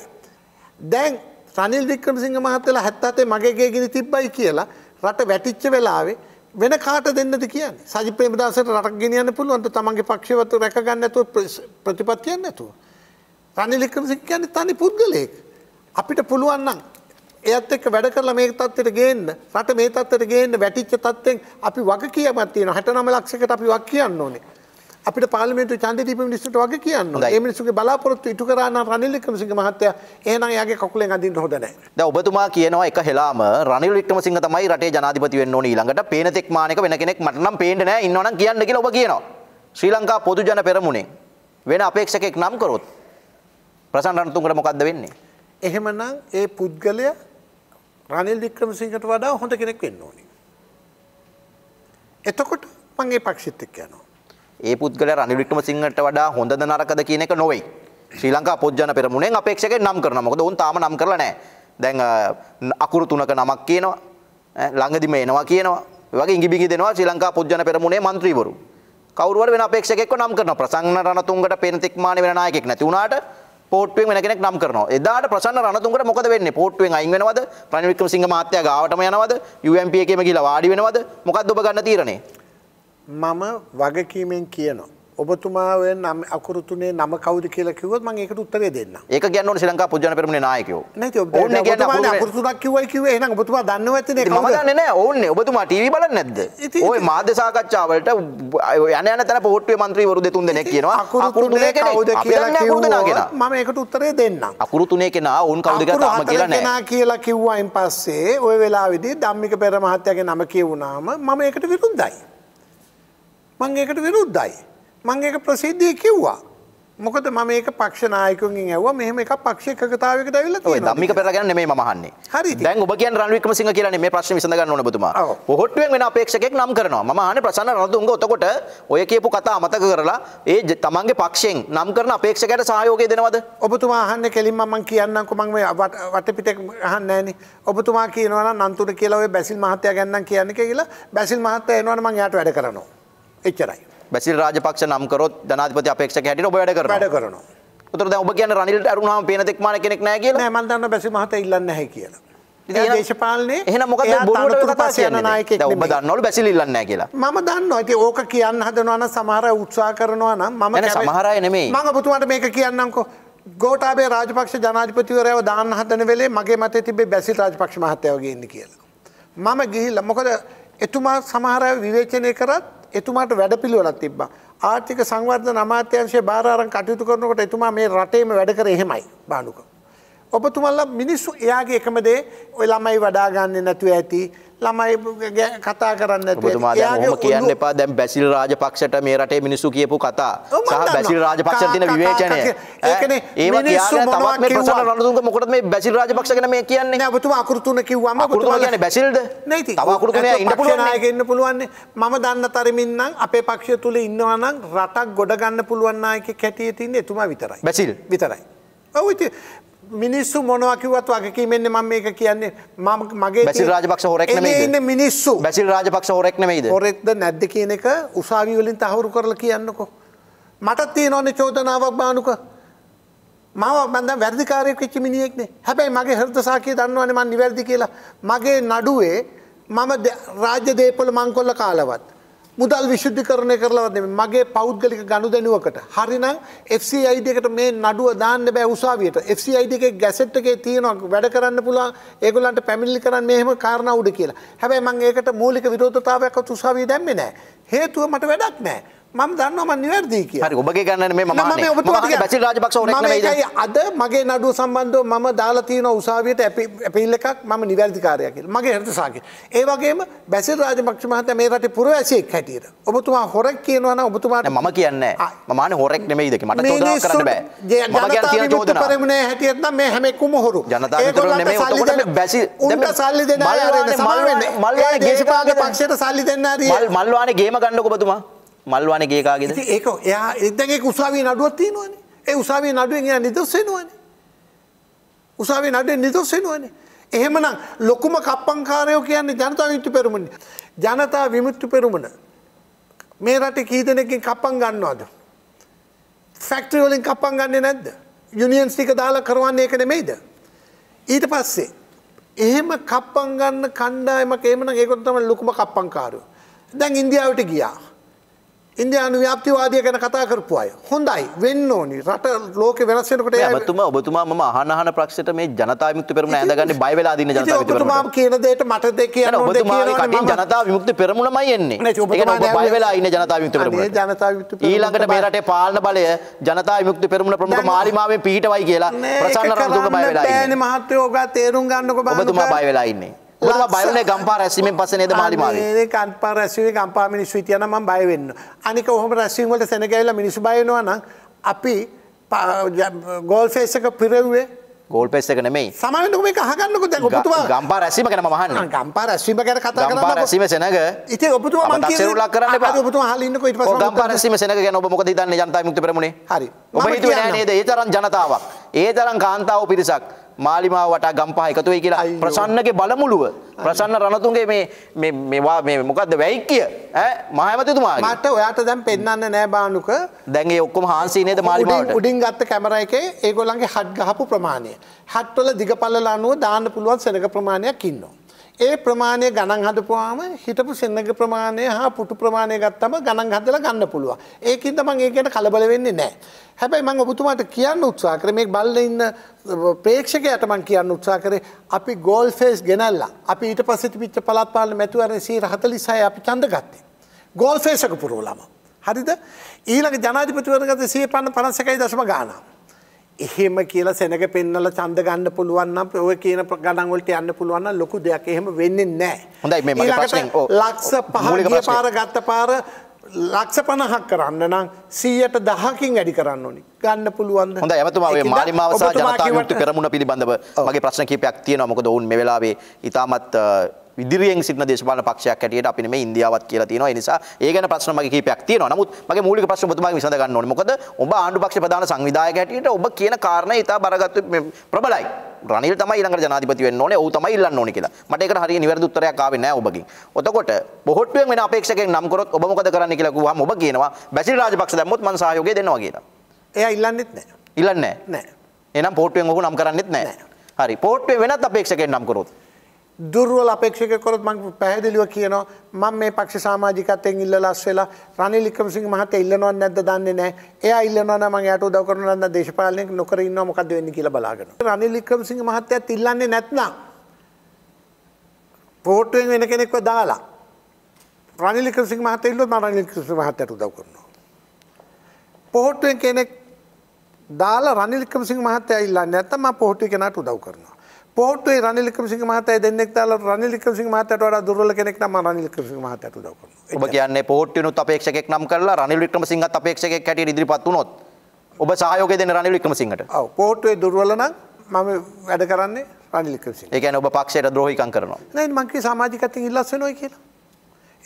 දැන් රනිල් දික්කම සිංහ මහත්තල හැත්තතේ මගේගේ ගෙන තිබ්බයි කියලා රට වැටිච්ච වෙලාවේ වෙන කාට දෙන්නද කියන්න සජි ප්‍රේමදාසට රට ගෙනයන්න පුළුවන්ට තමන්ගේ පක්ෂවතු රැකගන්න ඇතුව ප්‍රතිපත්තියන්න ඇතුව. රනිලික්කම සිංහ කියන්නේ තනි පුද්ගලයෙක්. අපිට පුළුවන්නම් එයත් එක්ක වැඩ කරලා මේ තත්ත්වයට ගේන්න රට මේ තත්ත්වයට ගේන්න වැටිච්ච තත්ත්වෙන් අපි වග කියමක් තියෙනවා 69 ලක්ෂයකට අපි වග කියන්න ඕනේ අපිට පාර්ලිමේන්තු ඡන්දය දීපු මිනිස්සුන්ට වගේ කියන්න ඕනේ. ඒ මිනිස්සුගේ බලාපොරොත්තු ඉටු කරා නම් රනිල් වික්‍රමසිංහ මහත්තයා එහෙනම් එයාගේ කකුලෙන් අඳින්න හොඳ නැහැ. දැන් ඔබතුමා කියනවා එක හෙලාම රනිල් වික්‍රමසිංහ තමයි රටේ ජනාධිපති වෙන්න ඕනේ ඊළඟට. පේන තෙක් මානෙක වෙන කෙනෙක් මට නම් පේන්නේ නැහැ ඉන්නවා නම් කියන්න කියලා ඔබ කියනවා. ශ්‍රී ලංකා පොදු ජන පෙරමුණෙන් වෙන අපේක්ෂකෙක් නම් කරොත් ප්‍රසන්න රණතුංගට මොකද්ද වෙන්නේ? එහෙමනම් ඒ පුද්ගලයා රනිල් වික්‍රමසිංහට වඩා හොඳ කෙනෙක් වෙන්න ඕනේ. එතකොට මම ඒ පක්ෂෙත් එක්ක යනවා. ඒ පුද්ගලයා රනිල් වික්‍රමසිංහට වඩා හොඳද නරකද කියන එක නොවේ. ශ්‍රී ලංකා පොත්ජන පෙරමුණෙන් අපේක්ෂකෙන් නම් කරනවා. මොකද ඔවුන් තාම නම් කරලා නැහැ. දැන් අකුරු තුනක නමක් කියනවා. ළඟදිම එනවා කියනවා. ඒ වගේ ඉඟි බිඟි දෙනවා ශ්‍රී ලංකා පොත්ජන පෙරමුණේ മന്ത്രിවරු. කවුරු හරි වෙන අපේක්ෂකෙක්ව නම් කරනවා. ප්‍රසන්න රණතුංගට පේන තෙක්මානේ වෙන නායකයෙක් නැති වුණාට පෝට්ටුවෙන් වෙන කෙනෙක් නම් කරනවා. එදාට ප්‍රසන්න රණතුංගට මොකද වෙන්නේ? පෝට්ටුවෙන් අයින් වෙනවද? රනිල් වික්‍රමසිංහ මහත්තයා ගාවටම යනවද? UMP එකේම ගිහිලා වාඩි වෙනවද? මොකද්ද ඔබ ගන්න තීරණය? මම වගකීමෙන් කියනවා. ඔබතුමා ඔය නම් අකුරු තුනේ නම කවුද කියලා කිව්වොත් මම ඒකට උත්තරේ දෙන්නම්. ඒක කියන්න ඕනේ ශ්‍රී ලංකා පොජ්ජන පෙරමුණේ නායකයෝ. නැති ඔබතුමා කියන්නේ අකුරු තුනක් කිව්වයි කිව්වේ එහෙනම් ඔබතුමා දන්නව ඇත්තනේ කවුද? මම දන්නේ නැහැ. ඕන්නේ ඔබතුමා ටීවී බලන්නේ නැද්ද? ওই මාධ්‍ය සාකච්ඡාවලට යන යන තැන පොහොට්ටුවේ මන්ත්‍රීවරු දෙතුන් දෙනෙක් කියනවා අකුරු තුනේ කවුද කියලා කිව්වොත් මම ඒකට උත්තරේ දෙන්නම්. අකුරු තුනේ කෙනා ඕන් කවුද කියලා තාම කියලා නැහැ. කෙනා කියලා කිව්වයින් පස්සේ ওই වෙලාවේදී ධම්මික පෙර මහත්තයාගේ නම කියවුනාම මම ඒකට විරුද්ධයි. මම ඒකට විරුද්ධයි. මං ඒක ප්‍රසිද්ධිය කිව්වා. මොකද ම මේක පක්ෂ නායකුන්ගෙන් ඇව මෙහම එක පක්ෂ එකතාවක දවිල දමික පෙරගන්න මේ මහන්නේ හරි දැන් ඔබ කිය රන්වික්‍රම සිංහ කියන මේ ප්‍රශ්න විසඳගන්න නොබතුමා හොට්ටුවෙන් වෙන අපේක්ෂකෙක් නම් කරනවා මහන ප්‍රසන්න රඳුන්ග ඔතකොට ඔය කියපු කතා අමතක කරලා ඒ තමන්ගේ පක්ෂෙන් නම් කරන අපේක්ෂකයට සහයෝගය දෙනවද ඔබතුමා අහන්න කෙලින්ම මං කියන්නම් කොමන් මේ වටපිට අහන්න ඇනි ඔබතුමා කියනවා නන්තුර කියලා ඔය බැසිල් මහත්තයා ගැන්නම් කියන්නේ කියලා බැසිල් මහත්තයා එනවනම් මං යාට වැඩ කරනවා එච්චරයි බැසිල් රාජපක්ෂ නම් කරොත් ජනාධිපති අපේක්ෂක හැටියට ඔබ වැඩ කරනවා. වැඩ කරනවා. උතර දැන් ඔබ කියන්නේ රනිල්ට අරුණාම පේන තෙක් මාන කෙනෙක් නැහැ කියලා. නෑ මම දන්නවා බැසිල් මහතා ඉල්ලන්නේ නැහැ කියලා. ඉතින් දේශපාලනේ එහෙනම් මොකද බොරුවට කතා කියන්නේ? දැන් ඔබ දන්නවලු බැසිල් ඉල්ලන්නේ නැහැ කියලා. මම දන්නවා. ඉතින් ඕක කියන්න හදනවා නම් සමහර අය උත්සාහ කරනවා නම් මම නෑ සමහර අය නෙමෙයි. මම ඔබතුමාට මේක කියන්නම්කෝ. ගෝඨාභය රාජපක්ෂ ජනාධිපතිවරයව දාන්න හදන වෙලේ මගේ මතේ තිබේ බැසිල් රාජපක්ෂ මහත්තයා වගේ ඉන්න කියලා. මම ගිහිල්ලා මොකද එතුමා සමහර අය විවේචනය කරත් එතුමාට වැඩපිළිවෙලක් තිබ්බා. ආර්ථික සංවර්ධන අමාත්‍යාංශයේ බාර අරන් කටයුතු කරනකොට එතුමා මේ රටේම වැඩ කරේ එහෙමයි බානුක. ඔබතුමල්ලා මිනිස්සු එයාගේ එකම දේ ඔය ළමයි වඩා ගන්න නැතුව ඇති ළමයි කතා කරන්න ඔබතුමාම කියන්න එපා දැම් බැසිල් රාජපක්ෂට මේ රටේ මිනිස්සු කියපු කතා සහ බැසිල් රාජපක්ෂ තින විවේචනය ඒ මොකට මේ බැසිල් රාජපක්ෂකන මේ කියන්නේ ඔබතුමා අකෘතුන කිව්වම අකෘතුන කියන්නේ බැසිල්ද නැති තවකෘතුන ඉන්න පුළුවන් අය ඉන්න පුළුවන් මම දන්න තරමින් නම් අපේ පක්ෂය තුල ඉන්නවා නම් රටක් ගොඩ ගන්න පුළුවන් නායකයෙක් හැටියට ඉන්නේ එතුමා විතරයි බැසිල් විතරයි ඔව් ඉතින් මිනිස්සු මොනවා කිව්වත් වගකීමෙන් මම මේක කියන්නේ මම මගේ බැසිල් රාජපක්ෂ හොරෙක් නෙමෙයිද ඉන්නේ මිනිස්සු බැසිල් රාජපක්ෂ හොරෙක් නෙමෙයිද හොරෙක්ද නැද්ද කියන එක උසාවි වලින් තහවුරු කරලා කියන්නකෝ මට තියෙනවනේ චෝදනාවක් බානුක මම මම දැන් වැඩිකාරයෙක් වෙච්ච මිනිහෙක් නේ හැබැයි මගේ හෘද සාක්ෂිය දන්නවනේ මම නිවැරදි කියලා මගේ නඩුවේ මම රාජ්‍ය දේපොළ මංකොල්ල කාලවත් මුදල් විශුද්ධිකරණය කරලවත් නෙමෙයි මගේ පෞද්ගලික ගනුදෙනුවකට හරිනම් FCID එකට මේ නඩුව දාන්න බෑ උසාවියට FCID එකේ ගැසට් එකේ තියෙනවා වැඩ කරන්න පුළුවන් ඒගොල්ලන්ට පැමිණිලි කරන්න මේ හැම කාරණා උඩ කියලා. හැබැයි මම ඒකට මූලික විරෝධතාවයක්වත් උසාවිය දැම්මේ නෑ. හේතුව මට වැඩක් නෑ. මම දන්නවම නිවැරදි කියලා. හරි ඔබගේ ගන්නනේ මේ මම අනේ. මම බැසිල් රාජපක්ෂ ඕනෙක් නෙවෙයිද? මම අද මගේ නඩුව සම්බන්ධව මම දාලා තියෙන උසාවියට ඇපීල් එකක් මම නිවැරදි කාර්යය කියලා. මගේ හෘද සාකේ. ඒ වගේම බැසිල් රාජපක්ෂ මහත්තයා මේ රටේ පුරවැසියෙක් හැටියට. ඔබතුමා හොරෙක් කියනවා නම් ඔබතුමාට මම කියන්නේ නැහැ. මම ආනේ හොරෙක් නෙමෙයිද කියලා. මට චෝදනා කරන්න බෑ. මම කියන්නේ තියෙන චෝදනා. පරිමුණේ හැටියට නම් මේ හැම එකම හොරු. ජනතාව විතරක් නෙමෙයි ඔතකොට මේ බැසිල් උන්ට සල්ලි දෙන්න ආරෙන්න සමල් වෙන්න. මල් වානේ ගේසපාගේ පක්ෂයට සල්ලි දෙන්න ආරිය. මල් මල් වානේ ගේම ගන්නකො ඔබතුමා. මල්වාන ගේකාගෙද ඒක එයා එදගේ උසාවී නඩුවත් තියෙනවනේ ඒ උසාවී නඩුවෙන් එයා නිදස්සෙනවනේ උසාවී නඩුවෙන් නිදස්සෙනවනේ එහෙමනම් ලොකුම කප්පංකාරයෝ කියන්නේ ජනතා විමුක්ති පෙරමුණ. ජනතා විමුක්ති පෙරමුණ මේ රටේ කී දෙනෙක්ගෙන් කප්පම් ගන්නවද? ෆැක්ටරි වලින් කප්පම් ගන්නෙ නැද්ද? යුනියන්ස් ටික දාලා කරවන්නේ ඒක නෙමෙයිද? ඊට පස්සේ එහෙම කප්පම් ගන්න කණ්ඩායමක් එහෙමනම් ඒකට තමයි ලොකුම කප්පංකාරයෝ. දැන් ඉන්දියාවට ගියා. ඉන්දයානු ව්‍යාපතිවාදය ගැන කතා කරපු අය හොඳයි වෙන්න ඕනි රට ලෝක වෙනස්සෙනකට ඇතුම ඔබතුමා ම හනහන ප්‍රක්ෂට මේ ජනතා මුක්ති පෙරම ඇදගන්න බයිවෙලා දින ජනතා කියනදට මට දෙක ජනතා විමුක්ති පෙරමුණමයි එන්නේ වෙලා ඉන්න ජනතා විත ඊළඟට මේරට පාලන බලය ජනතා විමුක්ති පෙරමුණ ප්‍රමුණ මාරිමාවෙන් පීටවයි කියලා ප්‍රසන්න රතු බයිවෙලා මහත්තයෝග තේරුම් ගන්නක ඔබතුමා බයිවෙලා ඉන්නේ ඔයා බයවන ගම්පා රැස්වීමෙන් පස්සේ නේද මාලිමාවේ මේ ගම්පා රැස්වීමේ ගම්පා මිනිස්සු හිටියනම් මම බය වෙන්න අනික ඔහොම රැස්වීම වලට සෙනග ඇවිල්ලා මිනිස්සු බය වෙනවා නම් අපි ගෝල් ෆේස් එක පිරෙව්වේ ගෝල් පෙස් එක නෙමෙයි සමාවෙන්න මේක අහගන්නකෝ දැන් ඔබතුමා ගම්පා රැස්වීම ගැන මම අහන්නේ ගම්පා රැස්වීම ගැන කතා කරනවා ගම්පා රැස්වීම සෙනග ඉතින් ඔබතුමා මං කියන්නේ තක්සේරුලක් කරන්න එපා ඔබතුමා අහලා ඉන්නකෝ ඊට පස්සේ ගම්පා රැස්වීම සෙනග ගැන ඔබ මොකද හිතන්නේ ජනතා විමුක්ති පෙරමුණේ හරි ඔබ හිතුවේ නෑ නේද ඒ තරම් ජනතාවක් ඒ තරම් කාන්තාවෝ පිරිසක් මාලිමාව වටා ගම්පහ එකතු වෙයි කියලා ප්‍රසන්නගේ බලමුළුව ප්‍රසන්න රණතුන්ගේ මේ මේ මේවා මේ මොකද්ද වැයික්කිය ඈ මහමැතිතුමා මට ඔයාට දැන් පෙන්වන්න නෑ බානුක දැන් ඒ ඔක්කොම හාන්සි නේද මාලිමාවට උඩින් ගත්ත කැමරා එකේ ඒගොල්ලන්ගේ හට් ගහපු ප්‍රමාණය හට් වල දිග පළල අනුව දාන්න පුළුවන් සෙනඟ ප්‍රමාණයක් ඉන්නවා ඒ ප්‍රමාණය ගණන් හදපුවාම හිටපු සෙන්නග ප්‍රමාණය හා පුටු ප්‍රමාණය ගත්තම ගණන් හදලා ගන්න පුළුවන්. ඒකින්ද මම ඒක ගැන කලබල වෙන්නේ නැහැ. හැබැයි මම ඔබතුමාට කියන්න උත්සාහ කරේ මේ බල්ල ඉන්න ප්‍රේක්ෂකයාට මම කියන්න උත්සාහ කරේ අපි ගෝල් ෆේස් ගෙනල්ලා අපි ඊට පස්සේ තිබිච්ච පළාත් පාලන මැතිවරණ 146 අපි ඡන්ද ගත්තේ. ගෝල් ෆේස් එක පුරවලම. හරිද? ඊළඟ ජනාධිපතිවරණ ගත 151.5 ගානක්. එහෙම කියලා සෙනඟ පෙන්නලා ඡන්ද ගන්න පුළුවන් නම් ඔය කියන ගණන් වලට යන්න පුළුවන් නම් ලොකු දෙයක් එහෙම වෙන්නේ නැහැ. හොඳයි මේ මගේ ප්‍රශ්නේ. ඔව්. ලක්ෂ 5 පාර ගත්ත පාර ලක්ෂ 50ක් කරන්න නම් 100ට 10කින් වැඩි කරන්න ඕනි. ගන්න පුළුවන්ද? හොඳයි එමතුමා ඔය මාලිමාව සහ ජනතා විමුක්ති පෙරමුණ පිළිබඳව මගේ ප්‍රශ්න කිහිපයක් තියෙනවා. මොකද ඔවුන් මේ වෙලාවේ ඊටමත් විදිරියෙන් සිටින දේශපාලන පක්ෂයක් හැටියට අපි නෙමෙයි ඉන්දියාවත් කියලා තියෙනවා. ඒ නිසා ඒ ගැන ප්‍රශ්න මගේ කීපයක් තියෙනවා. නමුත් මගේ මූලික ප්‍රශ්න ඔබතුමාගෙන් විසඳ ගන්න ඕනේ. මොකද ඔබ ආණ්ඩු පක්ෂ ප්‍රධාන සංවිධායක හැටියට ඔබ කියන කාරණේ ඉතා බරගත්තු ප්‍රබලයි. රනිල් තමයි ඊළඟට ජනාධිපති වෙන්න ඕනේ. ඔහු තමයි ඉල්ලන්න ඕනේ කියලා. මට ඒකට හරිය නිවැරදි උත්තරයක් ආවේ නැහැ ඔබගෙන්. එතකොට බොහොට්ටුවෙන් වෙන අපේක්ෂකෙන් නම් කරොත් ඔබ මොකද කරන්නේ කියලා කිව්වහම ඔබ කියනවා බැසිල් රාජපක්ෂ දැම්මොත් මම සහයෝගය දෙනවා කියලා. එයා ඉල්ලන්නෙත් නැහැ. ඉල්ලන්නේ නැහැ. නැහැ. එහෙනම් පොට්ටුවෙන් ඔහු නම් කරන්නෙත් නැහැ. හරි. පොට්ටුවෙන් වෙනත් අපේක්ෂකෙන් නම් කරොත් දුර්වල අපේක්ෂකයකොරොත් මං පැහැදිලිව කියනවා මම මේ පක්ෂ සමාජිකත්වයෙන් ඉල්ලලාස් වෙලා රනිල් වික්‍රමසිංහ මහත්තයා ඉල්ලනවද නැද්ද දන්නේ නැහැ. එයා ඉල්ලනවා නම් මම එයාට උදව් කරනවා නම් දේශපාලනය නොකර ඉන්නවා මොකද වෙන්නේ කියලා බලාගෙන. රනිල් වික්‍රමසිංහ මහත්තයාත් ඉල්ලන්නේ නැත්නම් පොට්ටුවෙන් වෙන කෙනෙක්ව දාලා රනිල් වික්‍රමසිංහ මහත්තයා ඉල්ලුවොත් මම රනිල් වික්‍රමසිංහ මහත්තයාට උදව් කරනවා. පොට්ටුවෙන් කෙනෙක් දාලා රනිල් වික්‍රමසිංහ මහත්තයා ඉල්ලන්නේ නැත්නම් මම පොට්ටුවේ කෙනාට උදව් කරනවා. පෝට්ටුවේ රනිල් වික්‍රමසිංහ මහත්තයා දෙන්නෙක් දාලා රනිල් වික්‍රමසිංහ මහත්තයාට වඩා දුර්වල කෙනෙක් නම් මම රනිල් වික්‍රමසිංහ මහත්තයාට උදව් කරනවා. ඔබ කියන්නේ පෝට්ටුවනුත් අපේක්ෂකෙක් නම් කරලා රනිල් වික්‍රමසිංහත් අපේක්ෂකෙක් හැටියට ඉදිරිපත් වුණොත් ඔබ සහයෝගය දෙන්නේ රනිල් වික්‍රමසිංහට. ඔව් පෝට්ටුවේ දුර්වල නම් මම වැඩ කරන්නේ රනිල් වික්‍රමසිංහ. ඒ කියන්නේ ඔබ පක්ෂයට ද්‍රෝහිකම් කරනවා. නෑ මං කිය සමාජිකත්වයෙන් ඉල්ලස් වෙනවයි කියලා.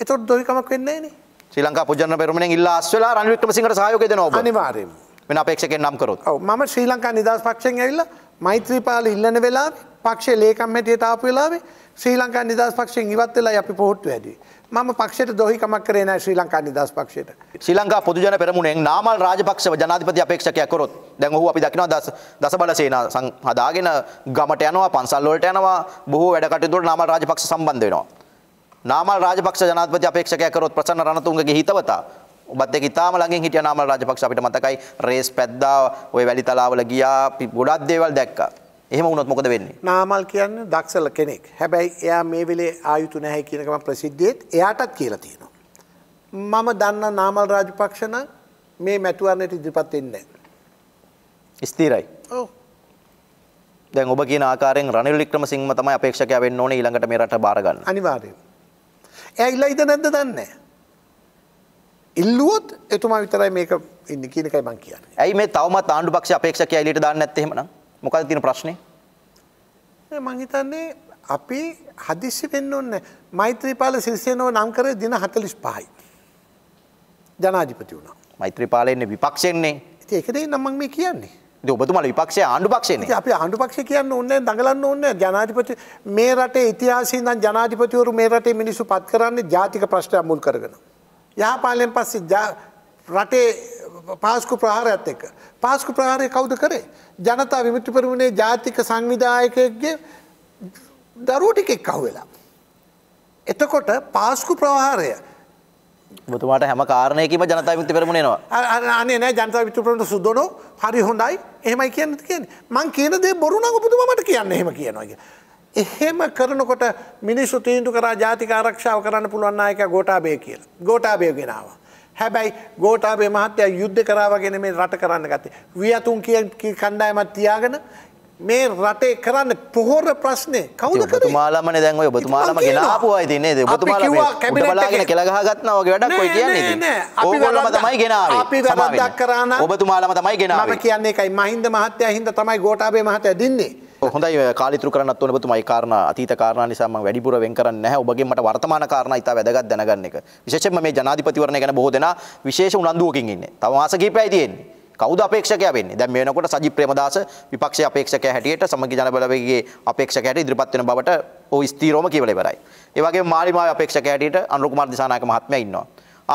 ඒතකොට ද්‍රෝහිකමක් වෙන්නේ නෑනේ. ශ්‍රී ලංකා පොජන පෙරමුණෙන් ඉල්ලාස් වෙලා රනිල් වික්‍රමසිංහට සහයෝගය දෙනවා ඔබ. අනිවාර්යයෙන්ම. වෙන අපේක්ෂකෙක් නම් කරොත්. ඔව් මම ශ්‍රී ලංකා නිදහස් පක්ෂයෙන් ඇවිල්ලා මෛත්‍රීපාල ඉල්ලන වෙලාවේ පක්ෂේ ලේකම් හැටියට ආපු වෙලාවේ ශ්‍රී ලංකා නිදහස් පක්ෂයෙන් ඉවත් වෙලා අපි පොහොට්ටු හැදුවේ. මම පක්ෂයට දොහිකමක් කරේ නැහැ ශ්‍රී ලංකා නිදහස් පක්ෂයට. ශ්‍රී ලංකා පොදුජන පෙරමුණෙන් නාමල් රාජපක්ෂව ජනාධිපති අපේක්ෂකයා කරොත් දැන් ඔහු අපි දකිනවා දස දසබල සේනා හදාගෙන ගමට යනවා පන්සල් වලට යනවා බොහෝ වැඩ කටයුතු වලට නාමල් රාජපක්ෂ සම්බන්ධ වෙනවා. නාමල් රාජපක්ෂ ජනාධිපති අපේක්ෂකයා කරොත් ප්‍රසන්න රණතුංගගේ හිතවතා ඔබත් එක්ක ඉතාලම ළඟින් හිටියා නාමල් රාජපක්ෂ අපිට මතකයි රේස් පැද්දා ওই වැලි තලාවල ගියා ගොඩක් දේවල් දැක්කා. එහෙම වුණොත් මොකද වෙන්නේ? නාමල් කියන්නේ දක්ෂල කෙනෙක්. හැබැයි එයා මේ වෙලේ ආයුතු නැහැ කියන එක මම ප්‍රසිද්ධියේත් එයාටත් කියලා තියෙනවා. මම දන්න නාමල් රාජපක්ෂ නම් මේ මැතුවන්නට ඉදිරිපත් වෙන්නේ නැහැ. ස්ථිරයි. ඔව්. දැන් ඔබ කියන ආකාරයෙන් රනිල් වික්‍රමසිංහ තමයි අපේක්ෂකයා වෙන්න ඕනේ ඊළඟට මේ රට බාර ගන්න. අනිවාර්යයෙන්. එයා ඉල්ලා ඉද නැද්ද දන්නේ නැහැ. ඉල්ලුවොත් එතුමා විතරයි මේක ඉන්න කියනකයි මං කියන්නේ. ඇයි මේ තවමත් ආණ්ඩු පක්ෂ අපේක්ෂක ඇලියට දාන්න නැත්තේ එහෙමනම්? මොකද තියෙන ප්‍රශ්නේ? මං හිතන්නේ අපි හදිස්සි වෙන්න ඕනේ. මෛත්‍රීපාල සිරිසේනව නම් කරේ දින 45යි. ජනාධිපති වුණා. මෛත්‍රීපාල ඉන්නේ විපක්ෂෙන්නේ. ඉතින් ඒකද නම් මං මේ කියන්නේ. ඉතින් ඔබතුමාලා විපක්ෂය ආණ්ඩු පක්ෂයනේ. ඉතින් අපි ආණ්ඩු පක්ෂය කියන්න ඕනේ නැහැ, දඟලන්න ඕනේ නැහැ. ජනාධිපති මේ රටේ ඉතිහාසයේ ඉඳන් ජනාධිපතිවරු මේ රටේ මිනිස්සු පත් කරන්නේ ජාතික ප්‍රශ්නය මුල් කරගෙන. යහපාලයෙන් පස්සේ රටේ පාස්කු ප්‍රහාරයත් එක්ක. පාස්කු ප්‍රහාරය කවුද කරේ. ජනතා විමිත්‍ර පෙරමුණේ ජාතික සංවිධායකයක්ගේ දරුව ටිකෙක් කහුවෙලා. එතකොට පාස්කු ප්‍රවාහාරය බතුමාට හැම කාරණයකම ජනතා විත පෙරමුණේනවා අනේ නෑ ජනතා විතුරට සුදොනෝ හරි හොඳයි එහෙමයි කියන්න කියන මං කියන දේ බොරු නඟ පුතුමට කියන්න එහෙම කියනවා කිය එහෙම කරනකොට මිනිස්සු තීන්දු කරා ජාතික ආරක්ෂාව කරන්න පුළුවන් නායක ගෝඨාභය කියලා. ගෝඨාභය ගෙනාවා. හැබැයි ගෝඨාභය මහත්තයා යුද්ධ කරාවගෙන මේ රට කරන්න ගත්තේ. වියතුන් කියන කණ්ඩායමක් තියාගෙන මේ රටේ කරන්න පොහොර ප්‍රශ්නේ කවුද කරේ ඔබතුමාලාමනේ දැන් ඔය ඔබතුමාලාම ගෙනාපුවා ඉතින් නේද ඔබතුමාලා මේ බලලාගෙන කෙල ගහ ගත්තා වගේ වැඩක් ඔය කියන්නේ ඉතින් ඕගොල්ලෝම තමයි ගෙනාවේ අපි වැරද්දක් කරා නම් ඔබතුමාලාම තමයි ගෙනාවේ මම කියන්නේ ඒකයි මහින්ද මහත්තයා හින්දා තමයි ගෝඨාභය මහත්තයා දින්නේ හොඳයි කාලිතුරු කරන්නත් ඕන ඔබතුමයි කාරණා අතීත කාරණා නිසා මම වැඩිපුර වෙන් කරන්නේ නැහැ ඔබගේ මට වර්තමාන කාරණා ඉතා වැදගත් දැනගන්න එක විශේෂයෙන්ම මේ ජනාධිපතිවරණය ගැන බොහෝ දෙනා විශේෂ උනන්දුවකින් ඉන්නේ තව මාස කිහිපයයි තියෙන්නේ කවුද අපේක්ෂකයා වෙන්නේ? දැන් මේ වෙනකොට සජිත් ප්‍රේමදාස විපක්ෂයේ අපේක්ෂකයා හැටියට සමගි ජන බලවේගයේ අපේක්ෂකයාට ඉදිරිපත් වෙන බවට ਉਹ ස්ථීරවම කියවල ඉවරයි. ඒ වගේම මාලිමාවේ අපේක්ෂකයා හැටියට අනුර කුමාර දිසානායක මහත්මයා ඉන්නවා.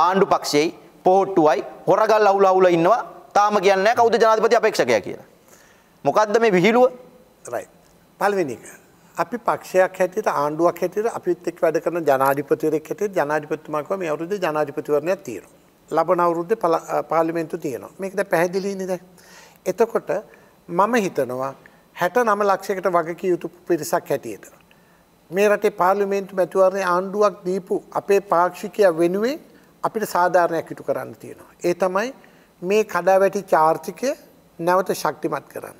ආණ්ඩු පක්ෂයේ පොහොට්ටුවයි හොරගල් අවුල අවුල ඉන්නවා. තාම කියන්නේ නැහැ කවුද ජනාධිපති අපේක්ෂකයා කියලා. මොකද්ද මේ විහිළුව? right. පළවෙනි එක අපි පක්ෂයක් හැටියට ආණ්ඩුවක් හැටියට අපිත් එක්ක වැඩ කරන ජනාධිපතිවරයෙක් හැටියට ජනාධිපතිතුමාකව මේ අවුරුද්දේ ජනාධිපතිවරණයක් තියෙනවා. ලබන අවුරුද්දේ පාර්ලිමේන්තු තියෙනවා. මේක දැන් පැහැදිලිනේ දැන්. එතකොට මම හිතනවා 69 ලක්ෂයකට වගකිය යුතු පිරිසක් හැටියට. මේ රටේ පාර්ලිමේන්තු මැතිවරණයේ ආණ්ඩුවක් දීපු අපේ පාක්ෂිකයා වෙනුවෙන් අපිට සාධාරණයක් ඉටු කරන්න තියෙනවා. ඒ තමයි මේ කඩාවැටිච්ච ආර්ථිකය නැවත ශක්තිමත් කරන්න.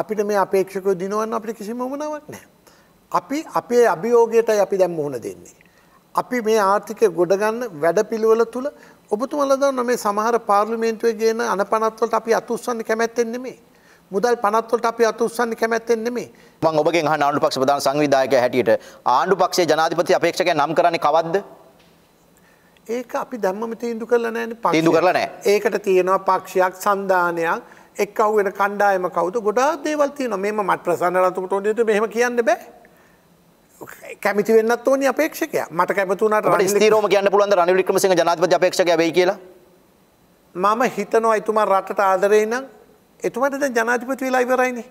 අපිට මේ අපේක්ෂකව දිනවන්න අපිට කිසිම උමනාවක් නැහැ. අපි අපේ අභියෝගයටයි අපි දැන් මුහුණ දෙන්නේ. අපි මේ ආර්ථිකය ගොඩගන්න වැඩපිළිවෙල තුළ ඔබතුමල දන්න මේ සමහර පාර්ලිමේන්තුවේ ගේන අන පනත්වලට අපි අතුස්සන්න කැමැත්තෙන් නෙමේ. මුදල් පනත්වලට අපි අතුස්සන්න කැමැත්තෙන් නෙමේ. මම ඔබගෙන් අහන ආණ්ඩු පක්ෂ ප්‍රධාන සංවිධායකයා හැටියට ආණ්ඩු පක්ෂයේ ජනාධිපති අපේක්ෂකයන් නම් කරන්නේ කවද්ද? ඒක අපි දැම්මම තීන්දු කරලා නැහැ තීන්දු කරලා නැහැ ඒකට තියෙනවා පක්ෂයක් සන්දානයක් එක්කව වෙන කණ්ඩායම කවුද ගොඩාක් දේවල් තියෙනවා මේම මත් ප්‍රසන්න රතුමට ඔන්නේට මෙහෙම කියන්න බෑ කැමති වෙන්නත් ඕනි අපේක්ෂකය මට කැමතුනට ස්තරෝම කියන්න පුළන් රනිවික්‍රමසිංහ ජනාධපති අපේක්ෂක වෙයි කියලා මම හිතනවා එතුමා රටට ආදරේ නම් එතුමට දැන් ජනාධිපති වෙලා ඉවරයිනේ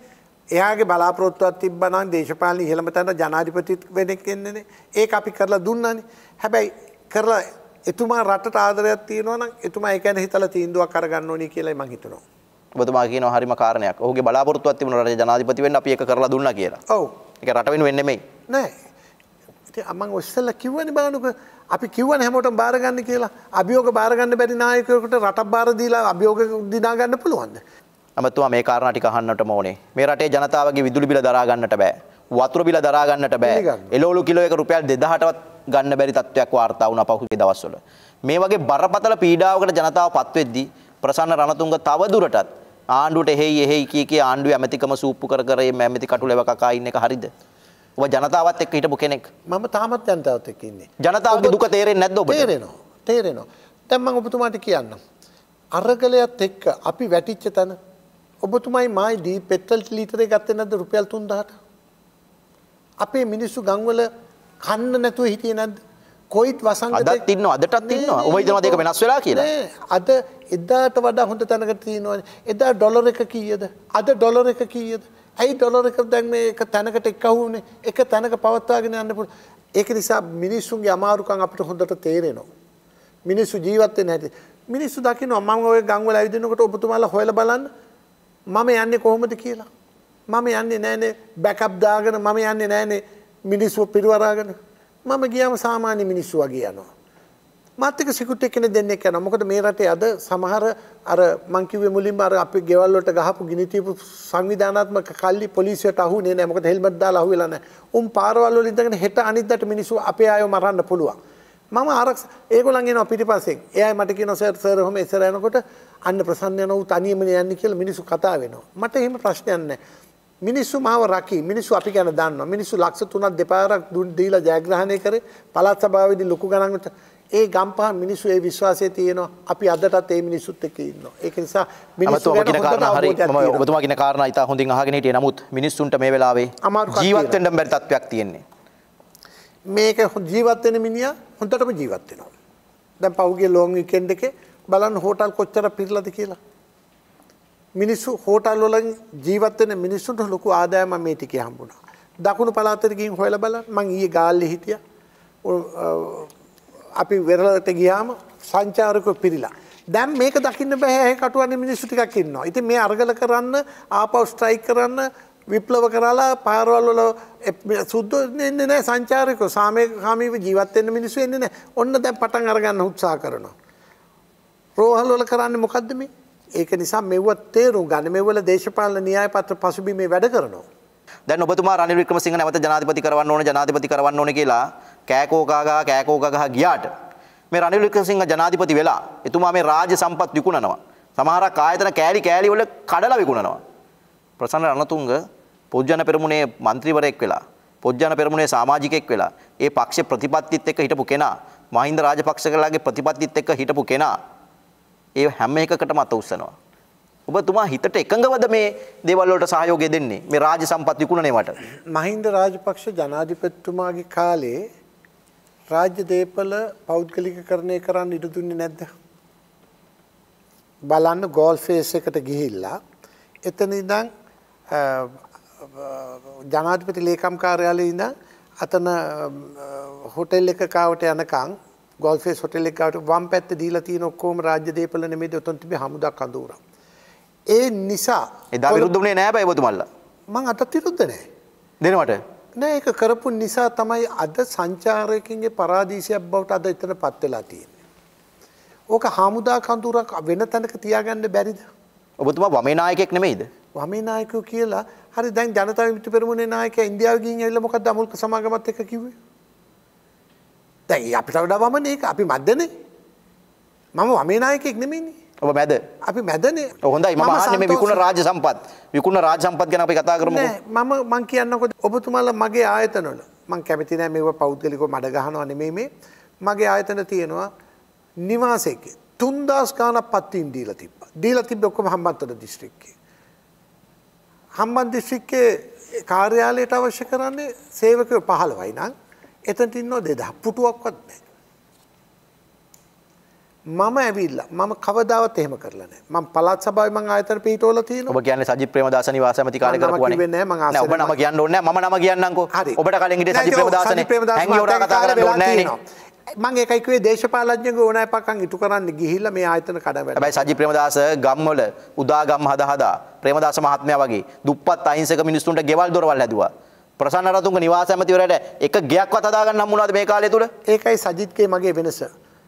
එයාගේ බලාපොරොත්තුවක් තිබ්බනම් දේශපාලන ඉහළම තැනට ජනාධිපති වෙනෙක් එන්නනේ ඒක අපි කරලා දුන්නානේ හැබැයි කරලා එතුමා රටට ආදරයක් තියෙනවා නම් එතුමා ඒක ගැන හිතලා තීන්දුවක් අරගන්න ඕනේ කියලා මම හිතනවා ඔබතුමා කියනවා හරිම කාරණයක් ඔහුගේ බලාපොරොත්තුවක් තිබුණා රට ජනාධිපති වෙන්න අපි ඒක කරලා දුන්නා කියලා ඔව් එක රට වෙන වෙන්නෙමයි නෑ අමන් ඔස්සල්ල කිව්වනි බානුක අපි කිව්වන හැමෝට බාරගන්න කියලා අභියෝග බාරගන්න බැරි නායකරකට රට බාරදීලා අභියෝග දිනාගන්න පුළුවන්ද අමතුවා මේ කාරණ ටික අහන්නට ඕනේ මේ රටේ ජනතාවගේ විදුලි බිල දරාගන්නට බෑ වතුර බිල දරාගන්නට බෑ එළවලු කිලෝ එක රුපියල් 2000ටවත් ගන්න බැරි තත්ත්වයක් වාර්තා වුණා පහුගිය දවස්වල මේ වගේ බරපතල පීඩාවකට ජනතාව පත්වෙද්දී ප්‍රසන්න රණතුංග තවදුරටත් ආණ්ඩුවට එහෙයි එහෙයි කිය කිය ආණ්ඩුවේ ඇමතිකම සූප්පු කර කර මේ ඇමති කටුලෙව කකා ඉන්න එක හරිද? ඔබ ජනතාවත් එක්ක හිටපු කෙනෙක්. මම තාමත් ජනතාවත් එක්ක ඉන්නේ. ජනතාවගේ දුක තේරෙන්නේ නැද්ද ඔබට? තේරෙනවා. තේරෙනවා. දැන් මම ඔබතුමාට කියන්නම්. අරගලයත් එක්ක අපි වැටිච්ච තැන ඔබතුමයි මයි දී පෙට්‍රල් ලීටරේ ගත්තේ නැද්ද රුපියල් 3000ට? අපේ මිනිස්සු ගම්වල කන්න නැතුව හිටියේ නැද්ද? කොයිත් වසන් අදත් ඉන්න අදටත් ඉන්න ඔමයිතම දෙක වෙනස් වෙලා කියලා අද එදාට වඩා හොඳ තැනකට තියෙනවා එදා ඩොලර එක කීයද අද ඩොලර එක කීයද ඇයි ඩොලර එක දැන් මේ එක තැනකට එක්කහුනේ එක තැනක පවත්වාගෙන යන්න පුළුවන් ඒක නිසා මිනිස්සුන්ගේ අමාරුකම් අපිට හොඳට තේරෙනවා මිනිස්සු ජීවත් වෙන හැටි මිනිස්සු දකිනවා මම ওই ගම්වල ඇවිදිනකොට ඔබතුමාලා හොයලා බලන්න මම යන්නේ කොහොමද කියලා මම යන්නේ නෑනේ බැකප් දාගෙන මම යන්නේ නෑනේ මිනිස්සු පිරිවරාගෙන මම ගියාම සාමාන්‍ය මිනිස්සු වගේ යනවා. මාත් එක්ක සිකියුරිටි කෙනෙක් දෙන්නෙක් යනවා. මොකද මේ රටේ අද සමහර අර මං කිව්වේ මුලින්ම අර අපේ ගෙවල් වලට ගහපු ගිනි තියපු සංවිධානාත්මක කල්ලි පොලිසියට අහුනේ නැහැ. මොකද හෙල්මට් දාලා අහුවෙලා නැහැ. උන් පාරවල් වල ඉඳගෙන හෙට අනිද්දාට මිනිස්සු අපේ අයව මරන්න පුළුවන්. මම ආරක්ෂ ඒගොල්ලන් එනවා පිටිපස්සෙන්. එයායි මට කියනවා සර් සර් ඔහොම ඉස්සර යනකොට අන්න ප්‍රසන්න යනවා උ තනියම යන්නේ කියලා මිනිස්සු කතා වෙනවා. මට එහෙම ප්‍රශ්නයක් නැහැ. මිනිස්සු මාව රකි මිනිස්සු අපි ගැන දන්නවා මිනිස්සු ලක්ෂ තුනක් දෙපාරක් දුන් දීලා ජයග්‍රහණය කරේ පළාත් සභාවේදී ලොකු ගණන්කට ඒ ගම්පහ මිනිස්සු ඒ විශ්වාසය තියෙනවා අපි අදටත් ඒ මිනිස්සුත් එක්ක ඉන්නවා ඒක නිසා මිනිස්සු ගැන කාරණා හරි මම ඔබතුමා කියන කාරණා ඉතා හොඳින් අහගෙන හිටියේ නමුත් මිනිස්සුන්ට මේ වෙලාවේ ජීවත් වෙන්න බැරි තත්ත්වයක් තියෙන්නේ මේක ජීවත් වෙන මිනිහා හොඳටම ජීවත් වෙනවා දැන් පහුගිය ලොන් වීකෙන්ඩ් එකේ බලන්න හෝටල් කොච්චර පිරලාද කියලා මිනිස්සු හෝටල් වලින් ජීවත් වෙන මිනිස්සුන්ට ලොකු ආදායමක් මේ ටිකේ හම්බුණා. දකුණු පළාතට ගිහින් හොයලා බලන්න මං ඊයේ ගාල්ලේ හිටියා. අපි වෙරළට ගියාම සංචාරකෝ පිරිලා. දැන් මේක දකින්න බෑ ඇහි කටුවන්නේ මිනිස්සු ටිකක් ඉන්නවා. ඉතින් මේ අරගල කරන්න ආපහු ස්ට්‍රයික් කරන්න විප්ලව කරලා පාරවල් වල සුද්ධ එන්නේ නැහැ සංචාරකෝ සාමකාමීව ජීවත් වෙන්න මිනිස්සු එන්නේ නැහැ. ඔන්න දැන් පටන් අරගන්න උත්සාහ කරනවා. රෝහල් වල කරන්නේ මොකද්ද මේ? ඒක නිසා මෙව්ව තේරුම් ගන්න මෙවල දේශපාලන න්‍යාය පත්‍ර පසුබිමේ වැඩ කරනවා. දැන් ඔබතුමා රනිල් වික්‍රමසිංහ නැවත ජනාධිපති කරවන්න ඕන ජනාධිපති කරවන්න ඕන කියලා කෑකෝකාගා කෑකෝකාගා ගියාට මේ රනිල් වික්‍රමසිංහ ජනාධිපති වෙලා එතුමා මේ රාජ්‍ය සම්පත් විකුණනවා. සමහරක් ආයතන කෑලි කෑලි වල කඩලා විකුණනවා. ප්‍රසන්න රණතුංග පොජ්ජන පෙරමුණේ മന്ത്രിවරයෙක් වෙලා පොජ්ජන පෙරමුණේ සමාජිකයෙක් වෙලා ඒ පක්ෂ ප්‍රතිපත්තිත් එක්ක හිටපු කෙනා මහින්ද රාජපක්ෂකලාගේ ප්‍රතිපත්තිත් එක්ක හිටපු කෙනා ඒ හැම එකකටම අත උස්සනවා. ඔබතුමා හිතට එකඟවද මේ දේවල් වලට සහයෝගය දෙන්නේ? මේ රාජ්‍ය සම්පත් විකුණනේවට. මහින්ද රාජපක්ෂ ජනාධිපතිතුමාගේ කාලේ රාජ්‍ය දේපල පෞද්ගලිකකරණය කරන්න ඉඩ දුන්නේ නැද්ද? බලන්න ගෝල් ෆේස් එකට ගිහිල්ලා එතන ඉඳන් ජනාධිපති ලේකම් කාර්යාලයේ ඉඳන් අතන හොටෙල් එක කාවට යනකම් ගොල්ෆේ හොටෙල් එකකට වම් පැත්ත දීලා තියෙන ඔක්කොම රාජ්‍ය දේපල නෙමෙයිද උතන් තිබේ හමුදා කඳවුරක්. ඒ නිසා එදා විරුද්ධ වුණේ නෑ බෑ ඔබතුමල්ලා. මං අතත් විරුද්ධ නෑ. දෙනවට නෑ ඒක කරපු නිසා තමයි අද සංචාරකයන්ගේ පරාදීසයක් බවට අද එතනපත් වෙලා තියෙන්නේ. ඕක හමුදා කඳවුරක් වෙන තැනක තියාගන්න බැරිද? ඔබතුමා වමේ නායකයෙක් නෙමෙයිද? වමේ නායකයෝ කියලා හරි දැන් ජනතා විමුක්ති පෙරමුණේ නායකයා ඉන්දියාවෙන් ගිහින් ඇවිල්ලා මොකද්ද අමුල්ක සමාගමත් එක්ක කිව්වේ? දැන් ඒ අපිට වඩා වමන ඒක අපි මැදනේ. මම වමේ නායකයෙක් නෙමෙයිනේ. ඔබ මැද. අපි මැදනේ. හොඳයි මම අහන්නේ මේ විකුණ රාජ්‍ය සම්පත්. විකුණ රාජ්‍ය සම්පත් ගැන අපි කතා කරමු. නෑ මම මං කියන්නකො ඔබතුමාලා මගේ ආයතන වල මං කැමති නෑ මේව පෞද්ගලිකව මඩ ගහනවා නෙමෙයි මේ. මගේ ආයතන තියෙනවා නිවාසයක. 3000 ගානක් පත්තින් දීලා තිබ්බා. දීලා තිබ්බ ඔක්කොම හම්බන්තොට දිස්ත්‍රික්කේ. හම්බන් දිස්ත්‍රික්කේ කාර්යාලයට අවශ්‍ය කරන්නේ සේවකයෝ 15යි නම් එතනට ඉන්නෝ දෙදහ පුටුවක්වත් බෑ. මම ඇවිල්ලා මම කවදාවත් එහෙම කරලා නැහැ. මම පළාත් සභාවේ මම ආයතන පිටවල තියෙනවා. ඔබ කියන්නේ සජිත් ප්‍රේමදාස නිවාස ඇමතිකාරය කරපු අනේ. නෑ ඔබ නම කියන්න ඕනේ නැහැ. මම නම කියන්නම්කෝ. ඔබට කලින් හිටිය සජිත් ප්‍රේමදාසනේ. හැංගි උඩ කතා කරන්න ඕනේ නෑනේ. මං ඒකයිකේ දේශපාලඥ ඕනෑ පකන් ඉටු කරන්න ගිහිල්ල මේ ආයතන කඩවැට බයි සජි ප්‍රමදස ගම්වල උදාගම් හද හදා ප්‍රේමදස මහත්මය වගේ දුපත් අහිංසක මිනිස්සුන්ට ගෙවල් දොරවල් ඇදවා ප්‍රසන්න රතුන්ග නිවාස ඇමතිවරට එක ගයක්වත් අදාගන්න හම්බුණාද මේ කාලය තුල? ඒකයි සජිත්ගේ මගේ වෙනස.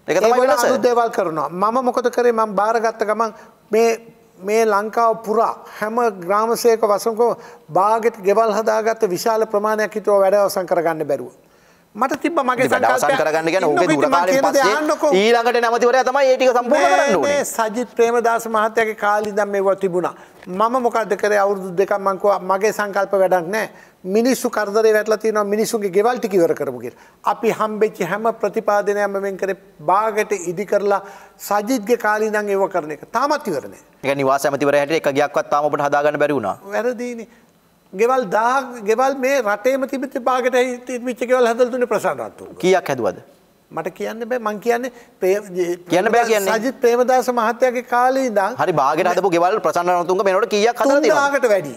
ඒක තමයි වෙනස. අලුත් දේවල් කරනවා. මම මොකද කරේ මම බාරගත්ත ගමන් මේ මේ ලංකාව පුරා හැම ග්‍රාමසයක වසංකෝ බාගෙට ගෙවල් හදාගත්ත විශාල ප්‍රමාණයක් හිටුව වැඩ අවසන් කරගන්න බැරුව. මට තිබ්බ මගේ සංකල්පය කරගන්න ගැන ඔබේ දුරකාලයෙන් පස්සේ ඊළඟට නැමතිවරයා තමයි ඒ ටික සම්පූර්ණ කරන්න ඕනේ. මේ සජිත් ප්‍රේමදාස මහත්තයාගේ කාලේ ඉඳන් මේවා තිබුණා. මම මොකද්ද කරේ අවුරුදු දෙකක් මං කිව්වා මගේ සංකල්ප වැඩක් නැහැ. මිනිස්සු කරදරේ වැටලා තියෙනවා මිනිස්සුන්ගේ ගෙවල් ටික ඉවර කරමු කියලා. අපි හම්බෙච්ච හැම ප්‍රතිපාදනයක්ම වෙන් කරේ බාගට ඉදි කරලා සජිත්ගේ කාලේ ඉඳන් ඒව කරන එක. තාමත් ඉවර නෑ. ඒ කියන්නේ නිවාස ඇමතිවරයා හැටියට එක ගියක්වත් තාම ඔබට හදාගන්න බැරි වුණා. වැරදීනේ. ගෙවල් 1000 ගෙවල් මේ රටේම තිබිච්ච බාගට තිබිච්ච ගෙවල් හදලා දුන්නේ ප්‍රසන්න රත්තු. කීයක් හැදුවද? මට කියන්න බෑ මං කියන්නේ කියන්න බෑ කියන්නේ සජිත් ප්‍රේමදාස මහත්තයාගේ කාලේ ඉඳන් හරි බාගට හදපු ගෙවල් ප්‍රසන්න රත්තුන්ගේ මේනකොට කීයක් හදලා තියෙනවද? 3000කට වැඩි.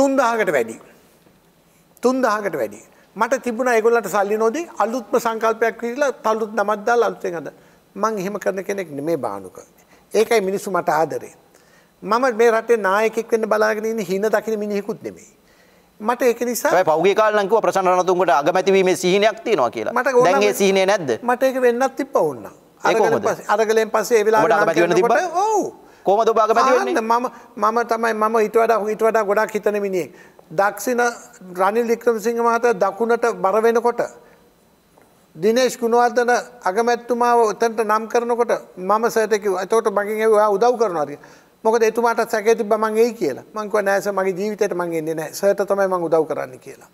3000කට වැඩි. 3000කට වැඩි. මට තිබුණා ඒගොල්ලන්ට සල්ලි නොදී අලුත්ම සංකල්පයක් විදිහට තලුත් නමක් දාලා අලුතෙන් අද මම එහෙම කරන කෙනෙක් නෙමෙයි බානුක. ඒකයි මිනිස්සු මට ආදරේ. මම මේ රටේ නායකයෙක් වෙන්න බලාගෙන ඉන්න හින දකින්න මිනිහෙකුත් නෙමෙයි. මට ඒක නිසා පෞගේ කාලේ නම් කිව්වා ප්‍රසන්න රණතුංගට අගමැතිවීමේ සිහිනයක් තියෙනවා කියලා. දැන් ඒ සිහිනේ නැද්ද? මට ඒක වෙන්නත් තිබ්බා වුණා. අරගලෙන් පස්සේ අරගලෙන් පස්සේ ඒ වෙලාවට අගමැති වෙන්න තිබ්බා. ඔව්. කොහමද ඔබ අගමැති වෙන්නේ? මම මම තමයි මම ඊට වඩා ඊට වඩා ගොඩක් හිතන මිනිහෙක්. දක්ෂින රනිල් වික්‍රමසිංහ මහතා දකුණට බර වෙනකොට දිනේෂ් ගුණවර්ධන අගමැතිතුමාව උතන්ට නම් කරනකොට මම සර්ට කිව්වා. එතකොට මගෙන් ඇහුවා උදව් කරනවා කියලා. මොකද එතුමාට සැකේ තිබ්බා මං එයි කියලා. මං කිව්වා නෑ සර් මගේ ජීවිතේට මං එන්නේ නෑ. සර්ට තමයි මං උදව් කරන්න කියලා.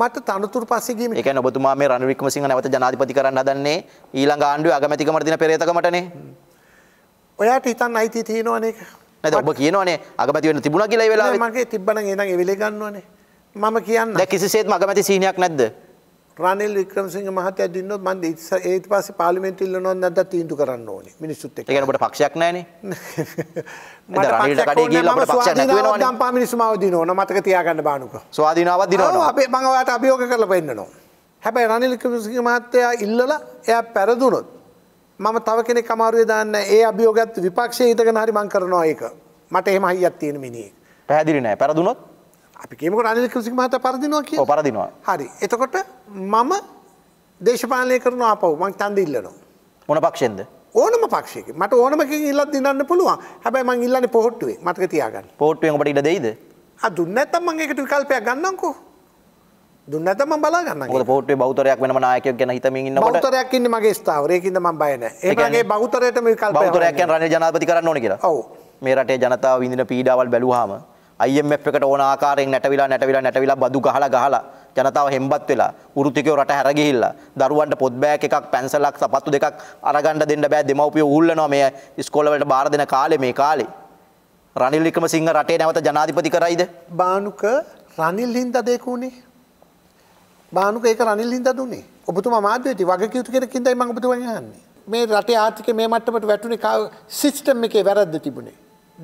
මට තනතුරු පස්සේ ගිහින් ඒ කියන්නේ ඔබතුමා මේ රනිල් වික්‍රමසිංහ නැවත ජනාධිපති කරන්න හදන්නේ ඊළඟ ආණ්ඩුවේ අගමැතිකමට දින පෙරේතකමටනේ. ඔයාට හිතන්න අයිති තියෙනවනේ ඒක. නැද ඔබ කියනවානේ අගමැති වෙන්න තිබුණා කියලා ඒ වෙලාවේ මගේ තිබ්බනම් එහෙනම් ඒ වෙලේ ගන්නවනේ මම කියන්න දැන් කිසිසේත් අගමැති සීනියක් නැද්ද රනිල් වික්‍රමසිංහ මහත්තයා දින්නොත් මම ඊට පස්සේ පාර්ලිමේන්තු ඉල්ලනවා නැද්ද තීන්දුව කරන්න ඕනේ මිනිස්සුත් එක්ක. ඒ කියන්නේ ඔබට පක්ෂයක් නැහැනේ. මට රනිල්ට කඩේ ගිහිල්ලා ඔබට පක්ෂයක් නැතු වෙනවනේ. දැන් පා මිනිස්සු මාව දිනවන මතක තියාගන්න බානුක. ස්වාධීනාවක් දිනවනවා. අපි මම ඔයාලට අභියෝග කරලා පෙන්නනවා. හැබැයි රනිල් වික්‍රමසිංහ මහත්තයා ඉල්ලලා එයා පෙරදුනොත් මම තව කෙනෙක් අමාරුවේ දාන්න ඒ අභියෝගත් විපක්ෂය හිතගෙන හරි මං කරනවා ඒක මට එහෙම හයියක් තියෙන මිනිහෙක්. පැහැදිලි නෑ පැරදුනොත් අපි කේමකට අනිල් ක්‍රසික මහතා පරදිනවා කියලා. පරදිනවා. හරි. එතකොට මම දේශපාලනය කරනවා ආපහු මං ඡන්ද ඉල්ලනවා. මොන පක්ෂෙන්ද? ඕනම පක්ෂයක මට ඕනමකින් ඉල්ලත් දිනන්න පුළුවන්. හැබැයි මං ඉල්ලන්නේ පොහොට්ටුවේ. මතක තියාගන්න. පොහොට්ටුවෙන් ඔබට ඉඩ දෙයිද? ආ දුන්නේ නැත්නම් මං ඒකට විකල්පයක් ගන්නම්කෝ. දුන්නත ම බලාගන්න පොට බෞතරයක් වෙන නායක ගැන හිතමින් බෞතරයක් ඉන්න මගේ ස්ථාවරයකින්ද ම බයන ඒගේ බෞතරයට බෞතරයක් රණ ජනපති කරන්න ඕන කියලා ඔව මේ රටේ ජනතාව විඳන පීඩාවල් බැලුවාම අයම් එකට ඕන ආකාරෙන් නැටවිලා නැටවිලා නැටවිලා බදු ගහලා ගහලා ජනතාව හෙම්බත් වෙලා වෘතිකයෝ රට හැරගිහිල්ලා දරුවන්ට පොත් බෑග් එකක් පැන්සලක් සපත්තු දෙකක් අරගන්න දෙන්න බෑ දෙමව්පියෝ උල්ලනවා මේ ඉස්කෝල වලට බාර දෙන කාලේ මේ කාලේ රනිල් වික්‍රමසිංහ රටේ නැවත ජනාධිපති කරයිද බානුක රනිල් හින්දා දෙකුනේ බානුක ඒක රනිල් හින්දා දුන්නේ. ඔබතුමා මාධ්‍යවේදී වගකීතු කෙනෙක් හින්දායි මම ඔබතුමාගෙන් අහන්නේ. මේ රටේ ආර්ථිකය මේ මට්ටමට වැටුනේ කව සිස්ටම් එකේ වැරද්ද තිබුණේ.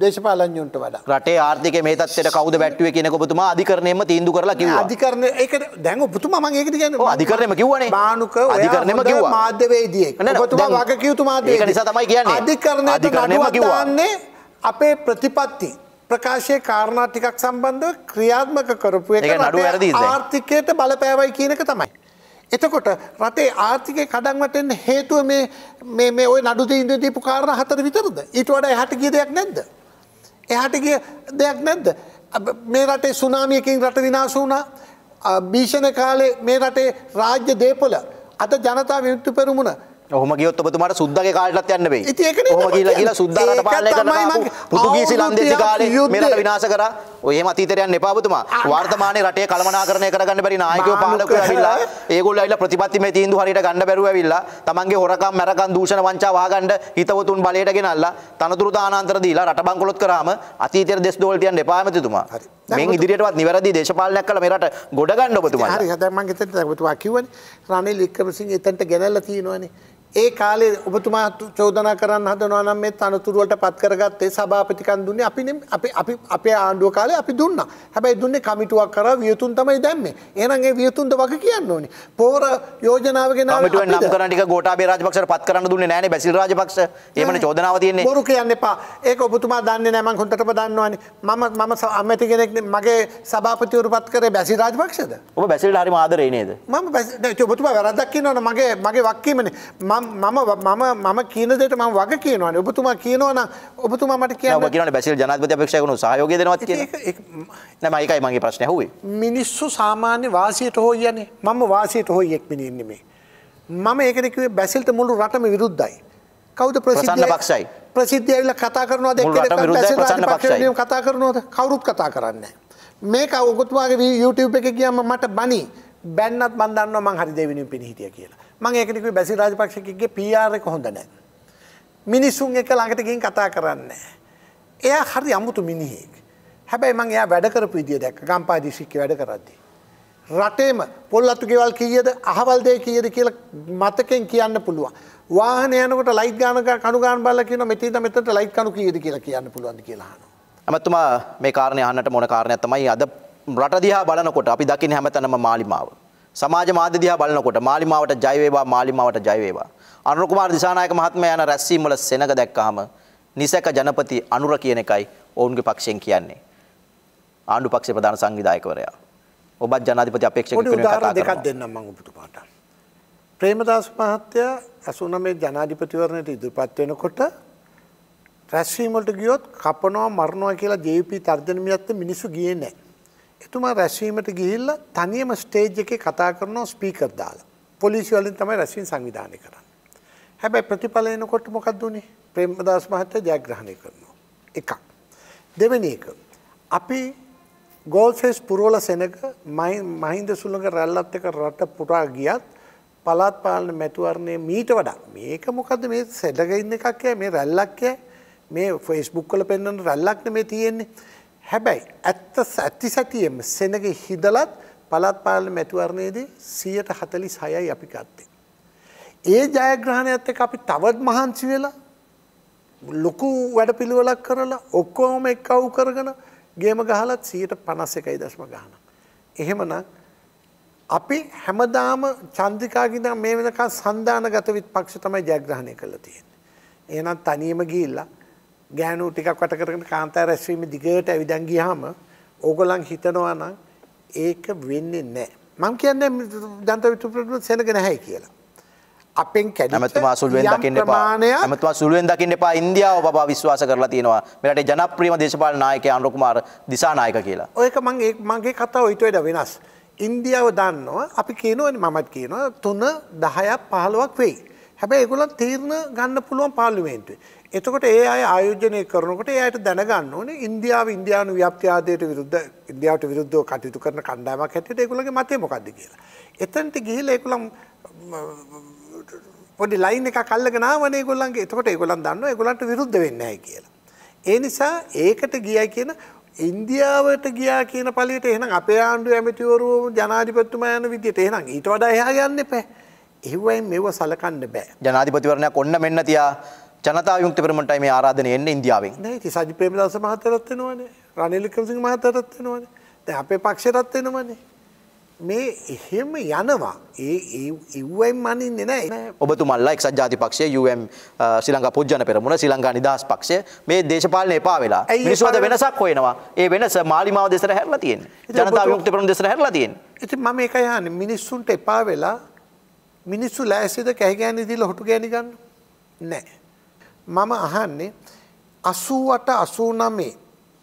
දේශපාලඥයන්ට වඩා. රටේ ආර්ථිකය මේ තත්ත්වයට කවුද වැට්ටුවේ කියන එක ඔබතුමා අධිකරණයෙන්ම තීන්දුව කරලා කිව්වා. අධිකරණය ඒක දැන් ඔබතුමා මම ඒකද කියන්නේ. ඔව් අධිකරණයම කිව්වනේ. බානුක අධිකරණයම කිව්වා. මාධ්‍යවේදියෙක්. ඔබතුමා වගකීතු මාධ්‍යවේදියෙක්. ඒක නිසා තමයි කියන්නේ. අධිකරණයට නඩුවක් දාන්නේ අපේ ප්‍රතිපත්ති ප්‍රකාශය කාරණා ටිකක් සම්බන්ධ ක්‍රියාත්මක කරපු එක ආර්ථිකයට බලපෑවයි කියනක තමයි. එතකොට රටේ ආර්ථිකය කඩන්වටෙන් හේතුව මේ ඔය නඩුද ඉන්ද දීපු කාරණ හතර විතරද. ඊට වඩ එහට ගිය දෙයක් නැද්ද. එහට ගිය දෙයක් නැද්ද. මේ රටේ සුනාමියකින් රට විනාශ වුණා භීෂණ කාලේ මේ රටේ රාජ්‍ය දේපොල අද ජනතා විමුක්ති පෙරමුණ ඔහම ගියොත් ඔබතුමාට සුද්දගේ කාලටත් යන්න වෙයි. ඔහම ගිහිලා ගිහිලා සුද්දාලාට පාලනය කරනවා. පුතුගීසි ලන්දේසි කාලේ මේකට විනාශ කරා. ඔය එහෙම අතීතයට යන්න එපා ඔබතුමා. වර්තමානයේ රටේ කළමනාකරණය කරගන්න බැරි නායකයෝ පාලකයෝ ඇවිල්ලා ඒගොල්ලෝ ඇවිල්ලා ප්‍රතිපත්තිමය තීන්දුව හරියට ගන්න බැරුව ඇවිල්ලා තමන්ගේ හොරකම් මැරකම් දූෂණ වංචා වහගන්න හිතවතුන් බලයට ගෙනල්ලා තනතුරු දානාන්තර දීලා රට බංකොලොත් කරාම අතීතයේ දෙස් දෝල් තියන්න එපා ඇමතිතුමා. මේ ඉදිරියටවත් නිවැරදි දේශපාලනයක් කළ මේ රට ගොඩ ගන්න ඔබතුමා. හරි හදමන් ගෙතට ඔබතුමා කිව්වනේ රනිල් වික්‍රමසිංහ එතනට ගෙනල්ලා තියෙනවනේ. ඒ කාලේ ඔබතුමා චෝදනා කරන්න හදනවා නම් මේ තනතුරු වලට පත් කරගත්තේ සභාපතිකම් දුන්නේ අපි අපි අපි අපේ ආණ්ඩුව කාලේ අපි දුන්නා. හැබැයි දුන්නේ කමිටුවක් කරා වියතුන් තමයි දැම්මේ. එහෙනම් ඒ වියතුන්ද වග කියන්න ඕනේ. පෝර යෝජනාව ගෙනාවා කමිටුව නම් කරන ටික ගෝඨාභය රාජපක්ෂට පත් කරන්න දුන්නේ නැහනේ බැසිල් රාජපක්ෂ. එහෙමනේ චෝදනාව තියෙන්නේ. බොරු කියන්න එපා. ඒක ඔබතුමා දන්නේ නැහැ මං හොඳටම දන්නවනේ. මම මම අමැති කෙනෙක් මගේ සභාපතිවරු පත් කරේ බැසිල් රාජපක්ෂද? ඔබ බැසිල්ට හරිම ආදරේ නේද? මම ඔබතුමා වැරද්දක් කියනවනේ මගේ මගේ වක්කීමනේ. මම මම මම මම කියනදට ම වග කියනවන ඔබතුමා කියනවන ඔබතුමා මට කිය කියන බැසිල් ජනත පක්ෂකු සයෝග දනවත් නමයිකයි මගේ ප්‍රශ්න හුවේ මිනිස්සු සාමාන්‍ය වාසියට හෝ යනේ මම වාසියට හෝ එක් මිනින්නෙමේ මම ඒකෙකේ බැසිල්ට මුළු රටම විරුද්ධයි කවද ප්‍රසන්න පක්ෂයි ප්‍රසිද්ධියල කතා කරනවා දෙ කතා කරනවද කවුරුත් කතා කරන්න මේක ඔගුත්වාගේ YouTube එක කියම මට බනි බැන්නත් බන්දන්න මං හරි දෙවිනිින් පිණිහිටිය කියලා මං ඒකනක බැසි රාජපක්ෂකගේ පියාර එක හොඳ නෑ. මිනිස්සුන් එක ළඟට ගින් කතා කරන්න. එයා හරි අමුතු මිනිහෙක්. හැබැයි මං එයා වැඩ කරපු විදිය දැක්ක ගම්පාදිශික්ක වැඩ කරද්දි. රටේම පොල් අතු ගෙවල් කීයද අහවල් දේ කීයද කියලා මතකෙන් කියන්න පුළුවන්. වාහන යනකොට ලයිට් ගාන කණුගාන බලලා කියනවා මෙතන මෙතනට ලයිට් කණු කීයද කියලා කියන්න පුළුවන් කියලා අහනවා. අමතුමා මේ කාරණේ අහන්නට මොන කාරණයක් තමයි අද රට දිහා බලනකොට අපි දකින්නේ හැමතැනම මාලිමාව. සමාජ මාධ්‍ය දිහා බලනකොට මාලිමාවට ජය වේවා මාලිමාවට ජය වේවා අනුර කුමාර දිසානායක මහත්මයා යන රැස්වීම වල සෙනඟ දැක්කහම නිසක ජනපති අනුර කියන එකයි ඔවුන්ගේ පක්ෂයෙන් කියන්නේ ආණ්ඩු පක්ෂේ ප්‍රධාන සංවිධායකවරයා ඔබත් ජනාධිපති අපේක්ෂක කෙනෙක් කතා දෙකක් දෙන්නම් මම ඔබට පාට ප්‍රේමදාස මහත්තයා 89 ජනාධිපතිවරණයට ඉදිරිපත් වෙනකොට රැස්වීම වලට ගියොත් කපනවා මරනවා කියලා ජේපී තර්ජන මිනිස්සු ගියේ නැහැ එතුමා රැස්වීමට ගිහිල්ලා තනියම ස්ටේජ් එකේ කතා කරනවා ස්පීකර් දාලා. පොලිසිය වලින් තමයි රැස්වීම සංවිධානය කරන්නේ. හැබැයි ප්‍රතිඵල එනකොට මොකක්ද උනේ? ප්‍රේමදාස මහත්තයා ජයග්‍රහණය කරනවා. එකක්. දෙවෙනි එක. අපි ගෝල්ෆේස් පුරවල සෙනග මහින්ද සුළඟ රැල්ලත් එක රට පුරා ගියත් පළාත් පාලන මැතිවරණය මීට වඩා මේක මොකද මේ සෙනග ඉන්න එකක් මේ රැල්ලක් මේ ෆේස්බුක් වල පෙන්වන රැල්ලක්නේ මේ තියෙන්නේ. හැබැයි ඇත්ත ඇති සැටියෙම සෙනග හිදලත් පළත් පාලන මැතිවරණයේදී 146යි අපි ගත්තේ. ඒ ජයග්‍රහණයත් එක්ක අපි තවත් මහන්සි වෙලා ලොකු වැඩපිළිවෙලක් කරලා ඔක්කොම එකවු කරගෙන ගේම ගහලත් 151.9 ගන්න. එහෙමනම් අපි හැමදාම චන්ද්‍රිකාගින මේ වෙනකන් සන්දානගත විත් පක්ෂ තමයි ජයග්‍රහණය කරලා තියෙන්නේ. එහෙනම් තනියම ගිහිල්ලා ගෑනු ටිකක් වට කරගෙන කාන්තා රැස්වීම දිගට ඇවිදන් ගියාම ඕගොල්ලන් හිතනවා නම් ඒක වෙන්නේ නැහැ. මම කියන්නේ දන්ත විතුප්‍රතුන් සෙනග නැහැ කියලා. අපෙන් කැඩිච්ච අමතුමා සුළුවෙන් දකින්න එපා. අමතුමා සුළුවෙන් දකින්න එපා. ඉන්දියාව බබා විශ්වාස කරලා තියෙනවා. මේ රටේ ජනප්‍රියම දේශපාලන නායකයා අනුර කුමාර දිසානායක කියලා. ඔයක මම මගේ කතාව ඊට වඩා වෙනස්. ඉන්දියාව දන්නවා අපි කියනවනේ මමත් කියනවා 3 10ක් 15ක් වෙයි. හැබැයි ඒගොල්ලන් තීරණ ගන්න පුළුවන් පාර්ලිමේන්තුවේ. එතකොට ඒ අය ආයෝජනය කරනකොට ඒ අයට දැනගන්න ඕනේ ඉන්දියාව ඉන්දියානු ව්‍යාප්තිවාදයට විරුද්ධ ඉන්දියාවට විරුද්ධව කටයුතු කරන කණ්ඩායමක් හැටියට ඒගොල්ලන්ගේ මතය මොකද්ද කියලා. එතනට ගිහිල්ලා ඒගොල්ලන් පොඩි ලයින් එකක් අල්ලගෙන ආවනේ ඒගොල්ලන්ගේ. එතකොට ඒගොල්ලන් දන්නවා ඒගොල්ලන්ට විරුද්ධ වෙන්නේ නැහැ කියලා. ඒ නිසා ඒකට ගියයි කියන ඉන්දියාවට ගියා කියන පලියට එහෙනම් අපේ ආණ්ඩුවේ ඇමතිවරු ජනාධිපතිතුමා යන විදියට එහෙනම් ඊට වඩා එහා යන්න එපා. එහෙවයින් මේව සලකන්න බෑ. ජනාධිපතිවරණයක් ඔන්න මෙන්න තියා ජනතා යුක්ත පෙරමුණටයි මේ ආරාධනය එන්නේ ඉන්දියාවෙන්. නෑ ඉතින් සජිත් ප්‍රේමදාස මහතාටත් වෙනවනේ. රනිල් වික්‍රමසිංහ මහතාටත් වෙනවනේ. දැන් අපේ පක්ෂයටත් වෙනවනේ. මේ එහෙම යනවා. ඒ ඒවෙන් UM මනින්නේ නෑ. ඔබතුමල්ලා එක්සත් ජාතික පක්ෂය UM ශ්‍රී ලංකා පොජ්ජන පෙරමුණ ශ්‍රී ලංකා නිදහස් පක්ෂය මේ දේශපාලනේ එපා වෙලා. මිනිස්සුන්ට වෙනසක් හොයනවා. ඒ වෙනස මාලිමාව දෙසට හැරලා තියෙන්නේ. ජනතා විමුක්ති පෙරමුණ දෙසට හැරලා තියෙන්නේ. ඉතින් මම ඒකයි අහන්නේ මිනිස්සුන්ට එපා වෙලා මිනිස්සු ලෑස්තිද කැහි ගෑනි දීලා හොටු ගෑනි ගන්න? නෑ. මම අහන්නේ 88 89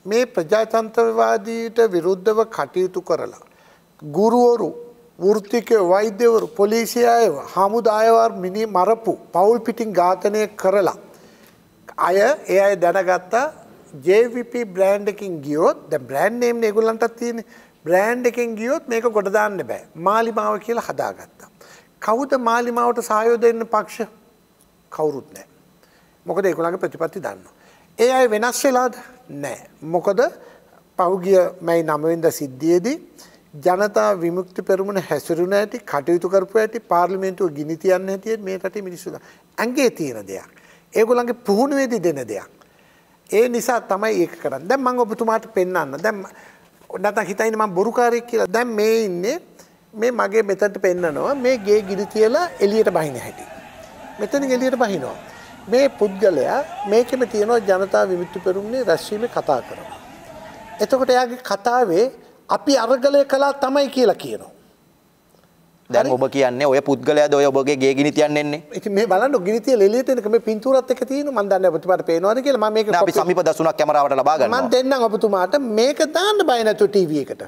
මේ ප්‍රජාතන්ත්‍රවාදීට විරුද්ධව කටයුතු කරලා ගුරුවරු වෘත්තික වෛද්‍යවරු පොලිසිය අයව හමුදායවර් මිනි මරපු පවුල් පිටින් ඝාතනය කරලා අය ඒ අය දැනගත්තා JVP බ්‍රෑන්ඩ් එකකින් ගියොත් දැන් බ්‍රෑන්ඩ් නේම් නේ ඒගොල්ලන්ටත් තියෙන්නේ බ්‍රෑන්ඩ් එකකින් ගියොත් මේක ගොඩ දාන්න බෑ මාලිමාව කියලා හදාගත්තා කවුද මාලිමාවට සහයෝගය දෙන්න පක්ෂ කවුරුත් නැහැ මොකද ඒගොල්ලන්ගේ ප්‍රතිපත්ති දන්නවා. ඒ අය වෙනස් වෙලාද? නැහැ. මොකද පහුගිය මැයි 9 වෙනිදා සිද්ධියේදී ජනතා විමුක්ති පෙරමුණ හැසිරුණ ඇති කටයුතු කරපු ඇති පාර්ලිමේන්තුව ගිනි තියන්න හැටි මේ රටේ මිනිස්සු ඇඟේ තියෙන දෙයක්. ඒගොල්ලන්ගේ පුහුණුවේදී දෙන දෙයක්. ඒ නිසා තමයි ඒක කරන්නේ. දැන් මම ඔබතුමාට පෙන්වන්න. දැන් නැත්නම් හිතයිනේ මම බොරුකාරයෙක් කියලා. දැන් මේ ඉන්නේ මේ මගේ මෙතනට පෙන්නනවා මේ ගේ ගිනි කියලා එළියට බහින හැටි. මෙතන එළියට බහිනවා. මේ පුද්ගලයා මේකෙම තියෙනවා ජනතා විමුක්ති පෙරමුණේ රැස්වීම කතා කරනවා. එතකොට එයාගේ කතාවේ අපි අරගලය කළා තමයි කියලා කියනවා. දැන් ඔබ කියන්නේ ඔය පුද්ගලයාද ඔය ඔබගේ ගේ ගිනි තියන්න එන්නේ? ඉතින් මේ බලන්න ගිනිතිය ලෙලියට එනක මේ පින්තූරත් එක තියෙන මම දන්නේ ඔබතුමාට පේනවද කියලා මම මේක අපි සමීප දසුණක් කැමරාවට ලබා ගන්නවා. මම දෙන්නම් ඔබතුමාට මේක දාන්න බය නැතුව ටීවී එකට.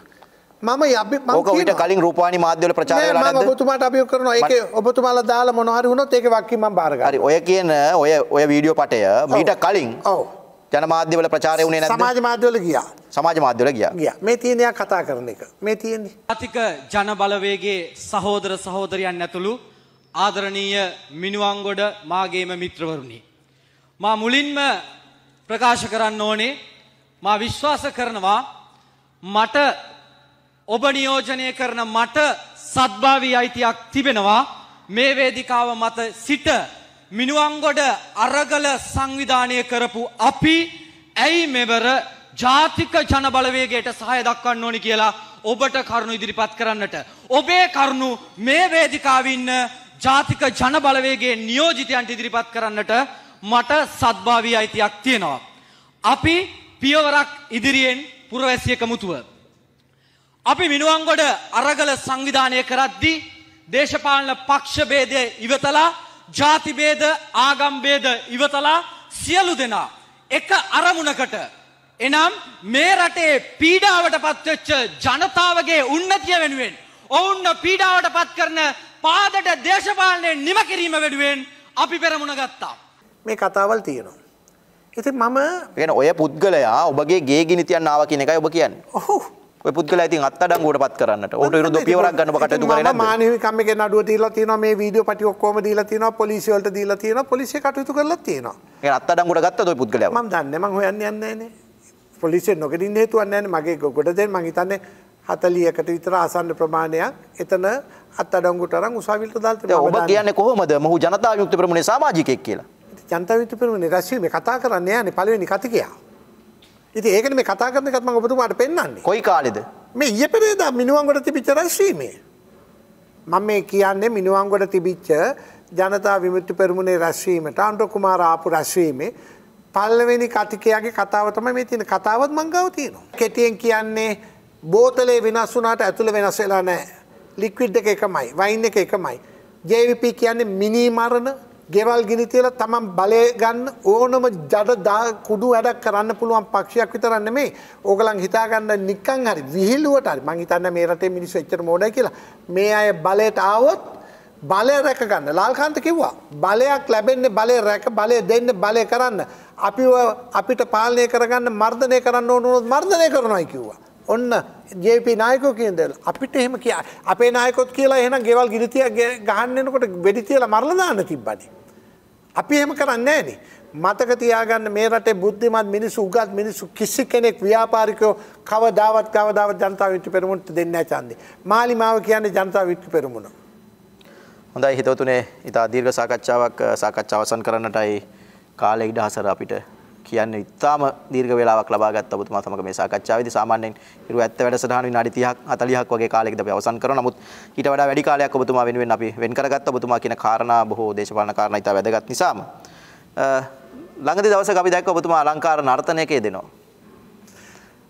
මම යබ මකට කලින් රූපවානි මාධ්‍යවල ප්‍රචාරය ඔබතුමාට අපි කරන එක ඔබතුමාල දාලා මොනහරි වුණොත් ඒක වක්කීම බාරගරි ඔය කියන ඔය ඔය වීඩියෝ පටය මීට කලින් ඔව ජනමාධ්‍යවල ප්‍රචාරය වුණේ සමාජ මාධ්‍යවල ගියා සමාජ මාධ්‍යවල ගියා ගියා මේ තියෙනයක් කතා කරන එක මේ තියෙන්නේ අතික ජනබලවේගේ සහෝදර සහෝදරයන් ඇතුළු ආදරණීය මිනුවන්ගොඩ මාගේම මිත්‍රවරුනි මා මුලින්ම ප්‍රකාශ කරන්න ඕනේ මා විශ්වාස කරනවා මට ඔබ නියෝජනය කරන මට සත්භාවී අයිතියක් තිබෙනවා මේ වේදිකාව මත සිට මිනුවන්ගොඩ අරගල සංවිධානය කරපු අපි ඇයි මෙවර ජාතික ජනබලවේගයට සහය දක්වන්න ඕනි කියලා ඔබට කරුණු ඉදිරිපත් කරන්නට ඔබේ කරුණු මේ වේදිකාවේ ඉන්න ජාතික ජනබලවේගයේ නියෝජිතයන්ට ඉදිරිපත් කරන්නට මට සත්භාවී අයිතියක් තියෙනවා. අපි පියවරක් ඉදිරියෙන් පුරවැසියක මුතුව අපි මිනුවන්ගොඩ අරගල සංවිධානය කරද්දී දේශපාලන පක්ෂභේදය ඉවතලා ජාතිභේද ආගම්භේද ඉවතලා සියලු දෙනා එක අරමුණකට එනම් මේ රටේ පීඩාවට පත්වෙච්ච ජනතාවගේ උන්නතිය වෙනුවෙන් ඔවුන්න පීඩාවට පත් කරන පාදට දේශපාලනය නිම කිරීම වෙනුවෙන් අපි පෙරමුණ ගත්තා. මේ කතාවල් තියෙනවා. ඉතින් මම වෙන ඔය පුද්ගලයා ඔබගේ ගේ ගිනි තියන්න ආව කියන එකයි ඔබ කියන්නේ. ඔහු පුද්ගල ඉතින් අත්තඩංගුවට පත් කරන්නට ඔට රුද පියවරක් ගන්න කටයුතු කරන මානවිකම එක නඩුව දීලා තියෙනවා මේ වීඩියෝ පටි ඔක්කොම දීලා තියෙනවා පොලිසිය වලට දීලා තියෙනවා පොලිසිය කටයුතු කරලා තියෙනවා ඒ අත්තඩංගුවට ගත්තද ඔය පුද්ගලයා මම දන්නේ මම හොයන්නේ යන්නේ නේ පොලිසිය නොගෙනින්න හේතුවක් නැහැ නේ මගේ ගොඩ දෙන්න මම හිතන්නේ 40කට විතර ආසන්න ප්‍රමාණයක් එතන අත්තඩංගුවට අරන් උසාවියට දාලා තියෙනවා ඔබ කියන්නේ කොහොමද මොහු ජනතා විමුක්ති පෙරමුණේ සමාජිකයෙක් කියලා ජනතා විමුක්ති පෙරමුණේ රැස්වීමේ කතා කරන්න යන්නේ පළවෙනි කතිකයා ඉති ඒකන මේ කතා කරන එකත්ම ඔබතුමාට පෙන්න්නේ කොයි කාලෙද මේ ඊය පෙරේද මිනිුවන්ගොට තිබිච්චරයි ශ්‍රීමේ මම මේ කියන්නේ මිනිුවන්ගොඩ තිබිච්ච ජනතා විමුත්ති පෙරමුණේ රැස්වීමට අන්ඩ කුමාර ආපු රැස්වීමේ පල්ලවෙනි කතිකයාගේ කතාවතම මේ තින කතාවත් මංගව තියෙනවා. කෙටියෙන් කියන්නේ බෝතලේ වෙනස් වුනාට ඇතුළ වෙනස් වෙලා නෑ. ලික්විඩ් එක එකමයි වයින් එක එකමයි. ජේවිපි කියන්නේ මිනීමරණ ගෙවල් ගිනි තියලා තමන් බලය ගන්න ඕනම ජඩ කුඩු වැඩක් කරන්න පුළුවන් පක්ෂයක් විතරක් නෙමෙයි. ඕගලන් හිතා ගන්න නිකන් හරි විහිළුවට හරි මං හිතන්නේ මේ රටේ මිනිස්සු එච්චර මෝඩයි කියලා. මේ අය බලයට ආවොත් බලය රැක ගන්න. ලාල්කාන්ත කිව්වා. බලයක් ලැබෙන්නේ බලය රැක බලය දෙන්න බලය කරන්න. අපිව අපිට පාලනය කරගන්න මර්ධනය කරන්න ඕන උනොත් මර්ධනය කරනවායි කිව්වා. ඔන්න ජප නායකෝ කියද අපිට එහෙම කිය අපේ නායකොත් කියලා එහෙන ගෙවල් ගිරිතිය ගහන්නනකොට වෙඩිතියල මරලදාන්න තිබ්බන්නේ අපි එහෙම කරන්නේ නැහනේ. මතක තියාගන්න මේ රටේ බුද්ධිමත් මිනිස්සු උගත් මිනිස්සු කිසි කෙනෙක් ව්‍යාපාරිකයෝ කවදාවත් කවදාවත් ජනතා විමුක්ති පෙරමුණට දෙන්නේ නැහැ ඡන්දේ. මාලිමාව කියන්නේ ජනතා විමුක්ති පෙරමුණ. හොඳයි හිතවතුනේ, ඉතා දීර්ඝ සාකච්ඡාවක් සාකච්ඡාව අවසන් කරන්නටයි කාලය ඉඩහසර අපිට කියන්න ඉතාම දීර්ඝ වේලාවක් ලබා ගත්ත ඔබතුමා සමග මේ සාකච්ඡාවේදී සාමාන්‍යයෙන් ඉරු ඇත්ත වැඩසටහන විනාඩි 30ක් 40ක් වගේ කාලයකදී අපි අවසන් කරනවා. නමුත් ඊට වඩා වැඩි කාලයක් ඔබතුමා වෙනුවෙන් අපි වෙන් කරගත්ත ඔබතුමා කියන කාරණා බොහෝ දේශපාලන කාරණා ඉතා වැදගත් නිසාම ළඟදී දවසක අපි දැක්ක ඔබතුමා අලංකාර නර්තනයකයේ දෙනවා.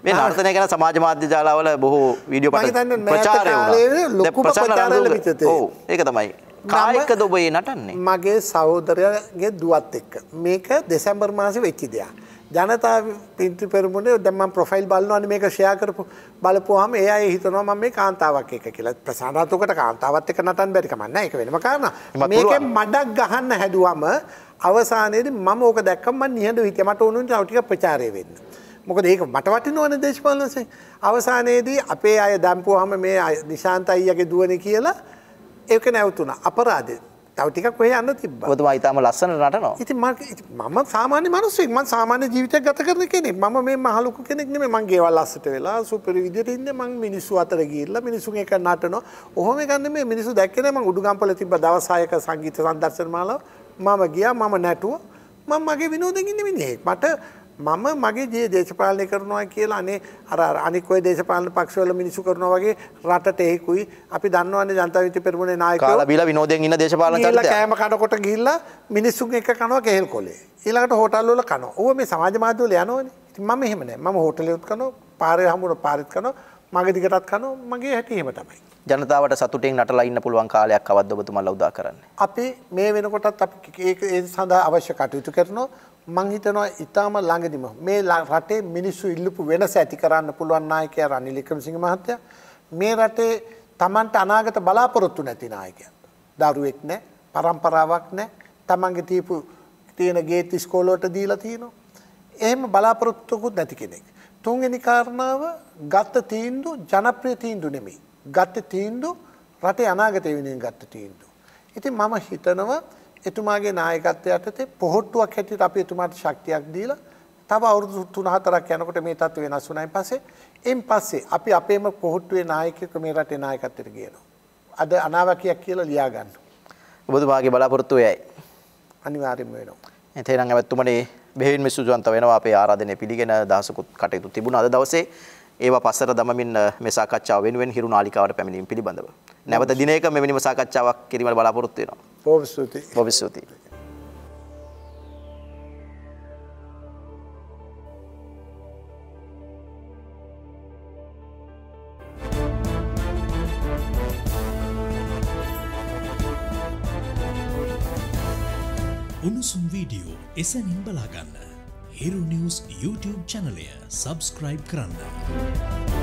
මේ නර්තනය ගැන සමාජ මාධ්‍ය ජාලවල බොහෝ වීඩියෝ පට ප්‍රචාරය වුණා. ලොකු ප්‍රචාරවල පිටතේ. ඔව් ඒක තමයි. කායකද ඔබ ඒ නටන්නේ? මගේ සහෝදරයාගේ දුවත් එක්ක. මේක දෙසැම්බර් මාසේ වෙච්ච දෙයක්. ජනතා පින්තු පෙරමුණේ දැන් මම ප්‍රොෆයිල් බලනවානේ මේක ෂෙයා කරපු බලපුවාම ඒ අය හිතනවා මම මේ කාන්තාවක් එක්ක කියලා. ප්‍රසන්නතාවකට කාන්තාවත් එක්ක නටන්න බැරි කමක් නැහැ. ඒක වෙනම කාරණා. මේකෙන් මඩක් ගහන්න හැදුවම අවසානයේදී මම ඕක දැක්කම මම නිහඬව හිටියා. මට ඕනුනේ තව ටිකක් ප්‍රචාරය වෙන්න. මොකද ඒක මට වටිනවන දේශපාලනසේ. අවසානයේදී අපේ අය දැම්පුවාම මේ නිශාන්ත අයියාගේ දුවනේ කියලා ඒක නැවතුන අපරාධ තවටික කොය යන්න තිබ තුමා ඉතාම ලස්සන නටනවා ඉති මම සාමාන්‍ය මනුස්සෙක් ම සාමාන්‍ය ජීවිතය ගත කරන කෙනෙක් ම මේ මහලුකු කෙනෙක්නෙ මංගේවල් අස්සට වෙලා සුපිරිවිදිරන්න මං මිනිස්සු අතර ගිල්ල මිනිසුන් එක නටන ඔහොම ගන්න මේ මිනිසු දැක්කෙන ම උඩුගම්පල තිබ දවසායක සංගීත සන්දර්ශන මාලා මම ගියා මම නැටුව මං මගේ විනෝදගින්න වින්නේ මට මම මගේ ජී දේශපාලනය කරනවා කියලා අනේ අර අනික් ඔය දේශපාලන පක්ෂවල මිනිස්සු කරනවා වගේ රටට ඒකුයි අපි දන්නවනේ ජනතා විමුක්ති පෙරමුණේ નાයකයෝ කාලා බීලා විනෝදයෙන් ඉන්න දේශපාලන චරිතය ඊළඟ කෑම කනකොට ගිහිල්ලා මිනිස්සුන් එක්ක කනවා කේල් කොලේ ඊළඟට හෝටල් වල කනවා ඕව මේ සමාජ මාධ්‍ය වල යනවනේ ඉතින් මම එහෙම නෑ මම හෝටලෙත් කනවා පාරේ හම්බුන පාරෙත් කනවා මගේ දිගටත් කනවා මගේ හැටි එහෙම තමයි ජනතාවට සතුටින් නටලා ඉන්න පුළුවන් කාලයක් අවද්ද ඔබතුමාලා උදා කරන්න. අපි මේ වෙනකොටත් අපි ඒ සඳහා අවශ්‍ය කටයුතු කරනවා. මං හිතනවා ඊටාම ළඟදිම මේ රටේ මිනිස්සු ඉල්ලපු වෙනස ඇති කරන්න පුළුවන් නායකයා රනිල් වික්‍රමසිංහ මහත්තයා මේ රටේ Tamanට අනාගත බලාපොරොත්තු නැති නායකයෙක්. දරුවෙක් නැහැ, પરම්පරාවක් නැහැ. Tamanගේ තියපු තියෙන ගේට් ඉස්කෝල වලට දීලා තිනවා. එහෙම බලාපොරොත්තුකුත් නැති කෙනෙක්. තුන්වෙනි කාරණාව ගත තීන්දුව ජනප්‍රිය තීන්දුව නෙමෙයි. ගත තීන්දුව රටේ අනාගතය වෙනුවෙන් ගත්ත තීන්දුව. ඉතින් මම හිතනවා එතුමාගේ නායකත්වය යටතේ පොහොට්ටුවක් හැටියට අපි එතුමාට ශක්තියක් දීලා තව අවුරුදු 3-4ක් යනකොට මේ තත්ත්වය වෙනස් වුණායින් පස්සේ එන් පස්සේ අපි අපේම පොහොට්ටුවේ නායකයෙක් මේ රටේ නායකත්වයට ගේනවා. අද අනාවැකියක් කියලා ලියා ගන්න. ඔබතුමාගේ බලාපොරොත්තු එයයි. අනිවාර්යයෙන්ම වෙනවා. එතේ නම් ඇවැත්තුමනේ බෙහෙවින්ම සුජවන්ත වෙනවා අපේ ආරාධනය පිළිගෙන දහසකුත් කටයුතු තිබුණා අද දවසේ ඒවා පස්සට දමමින් මේ සාකච්ඡාව වෙනුවෙන් හිරු නාලිකාවට පැමිණීම පිළිබඳව. නැවත දිනයක මෙවැනිම සාකච්ඡාවක් කිරීමට බලාපොරොත්තු වෙනවා. බොහොම ස්තුතියි. බොහොම ස්තුතියි. උණුසුම් වීඩියෝ එසැනින් බලාගන්න හිරු නිවස් YouTube චැනලය සබස්ක්‍රයිබ් කරන්න.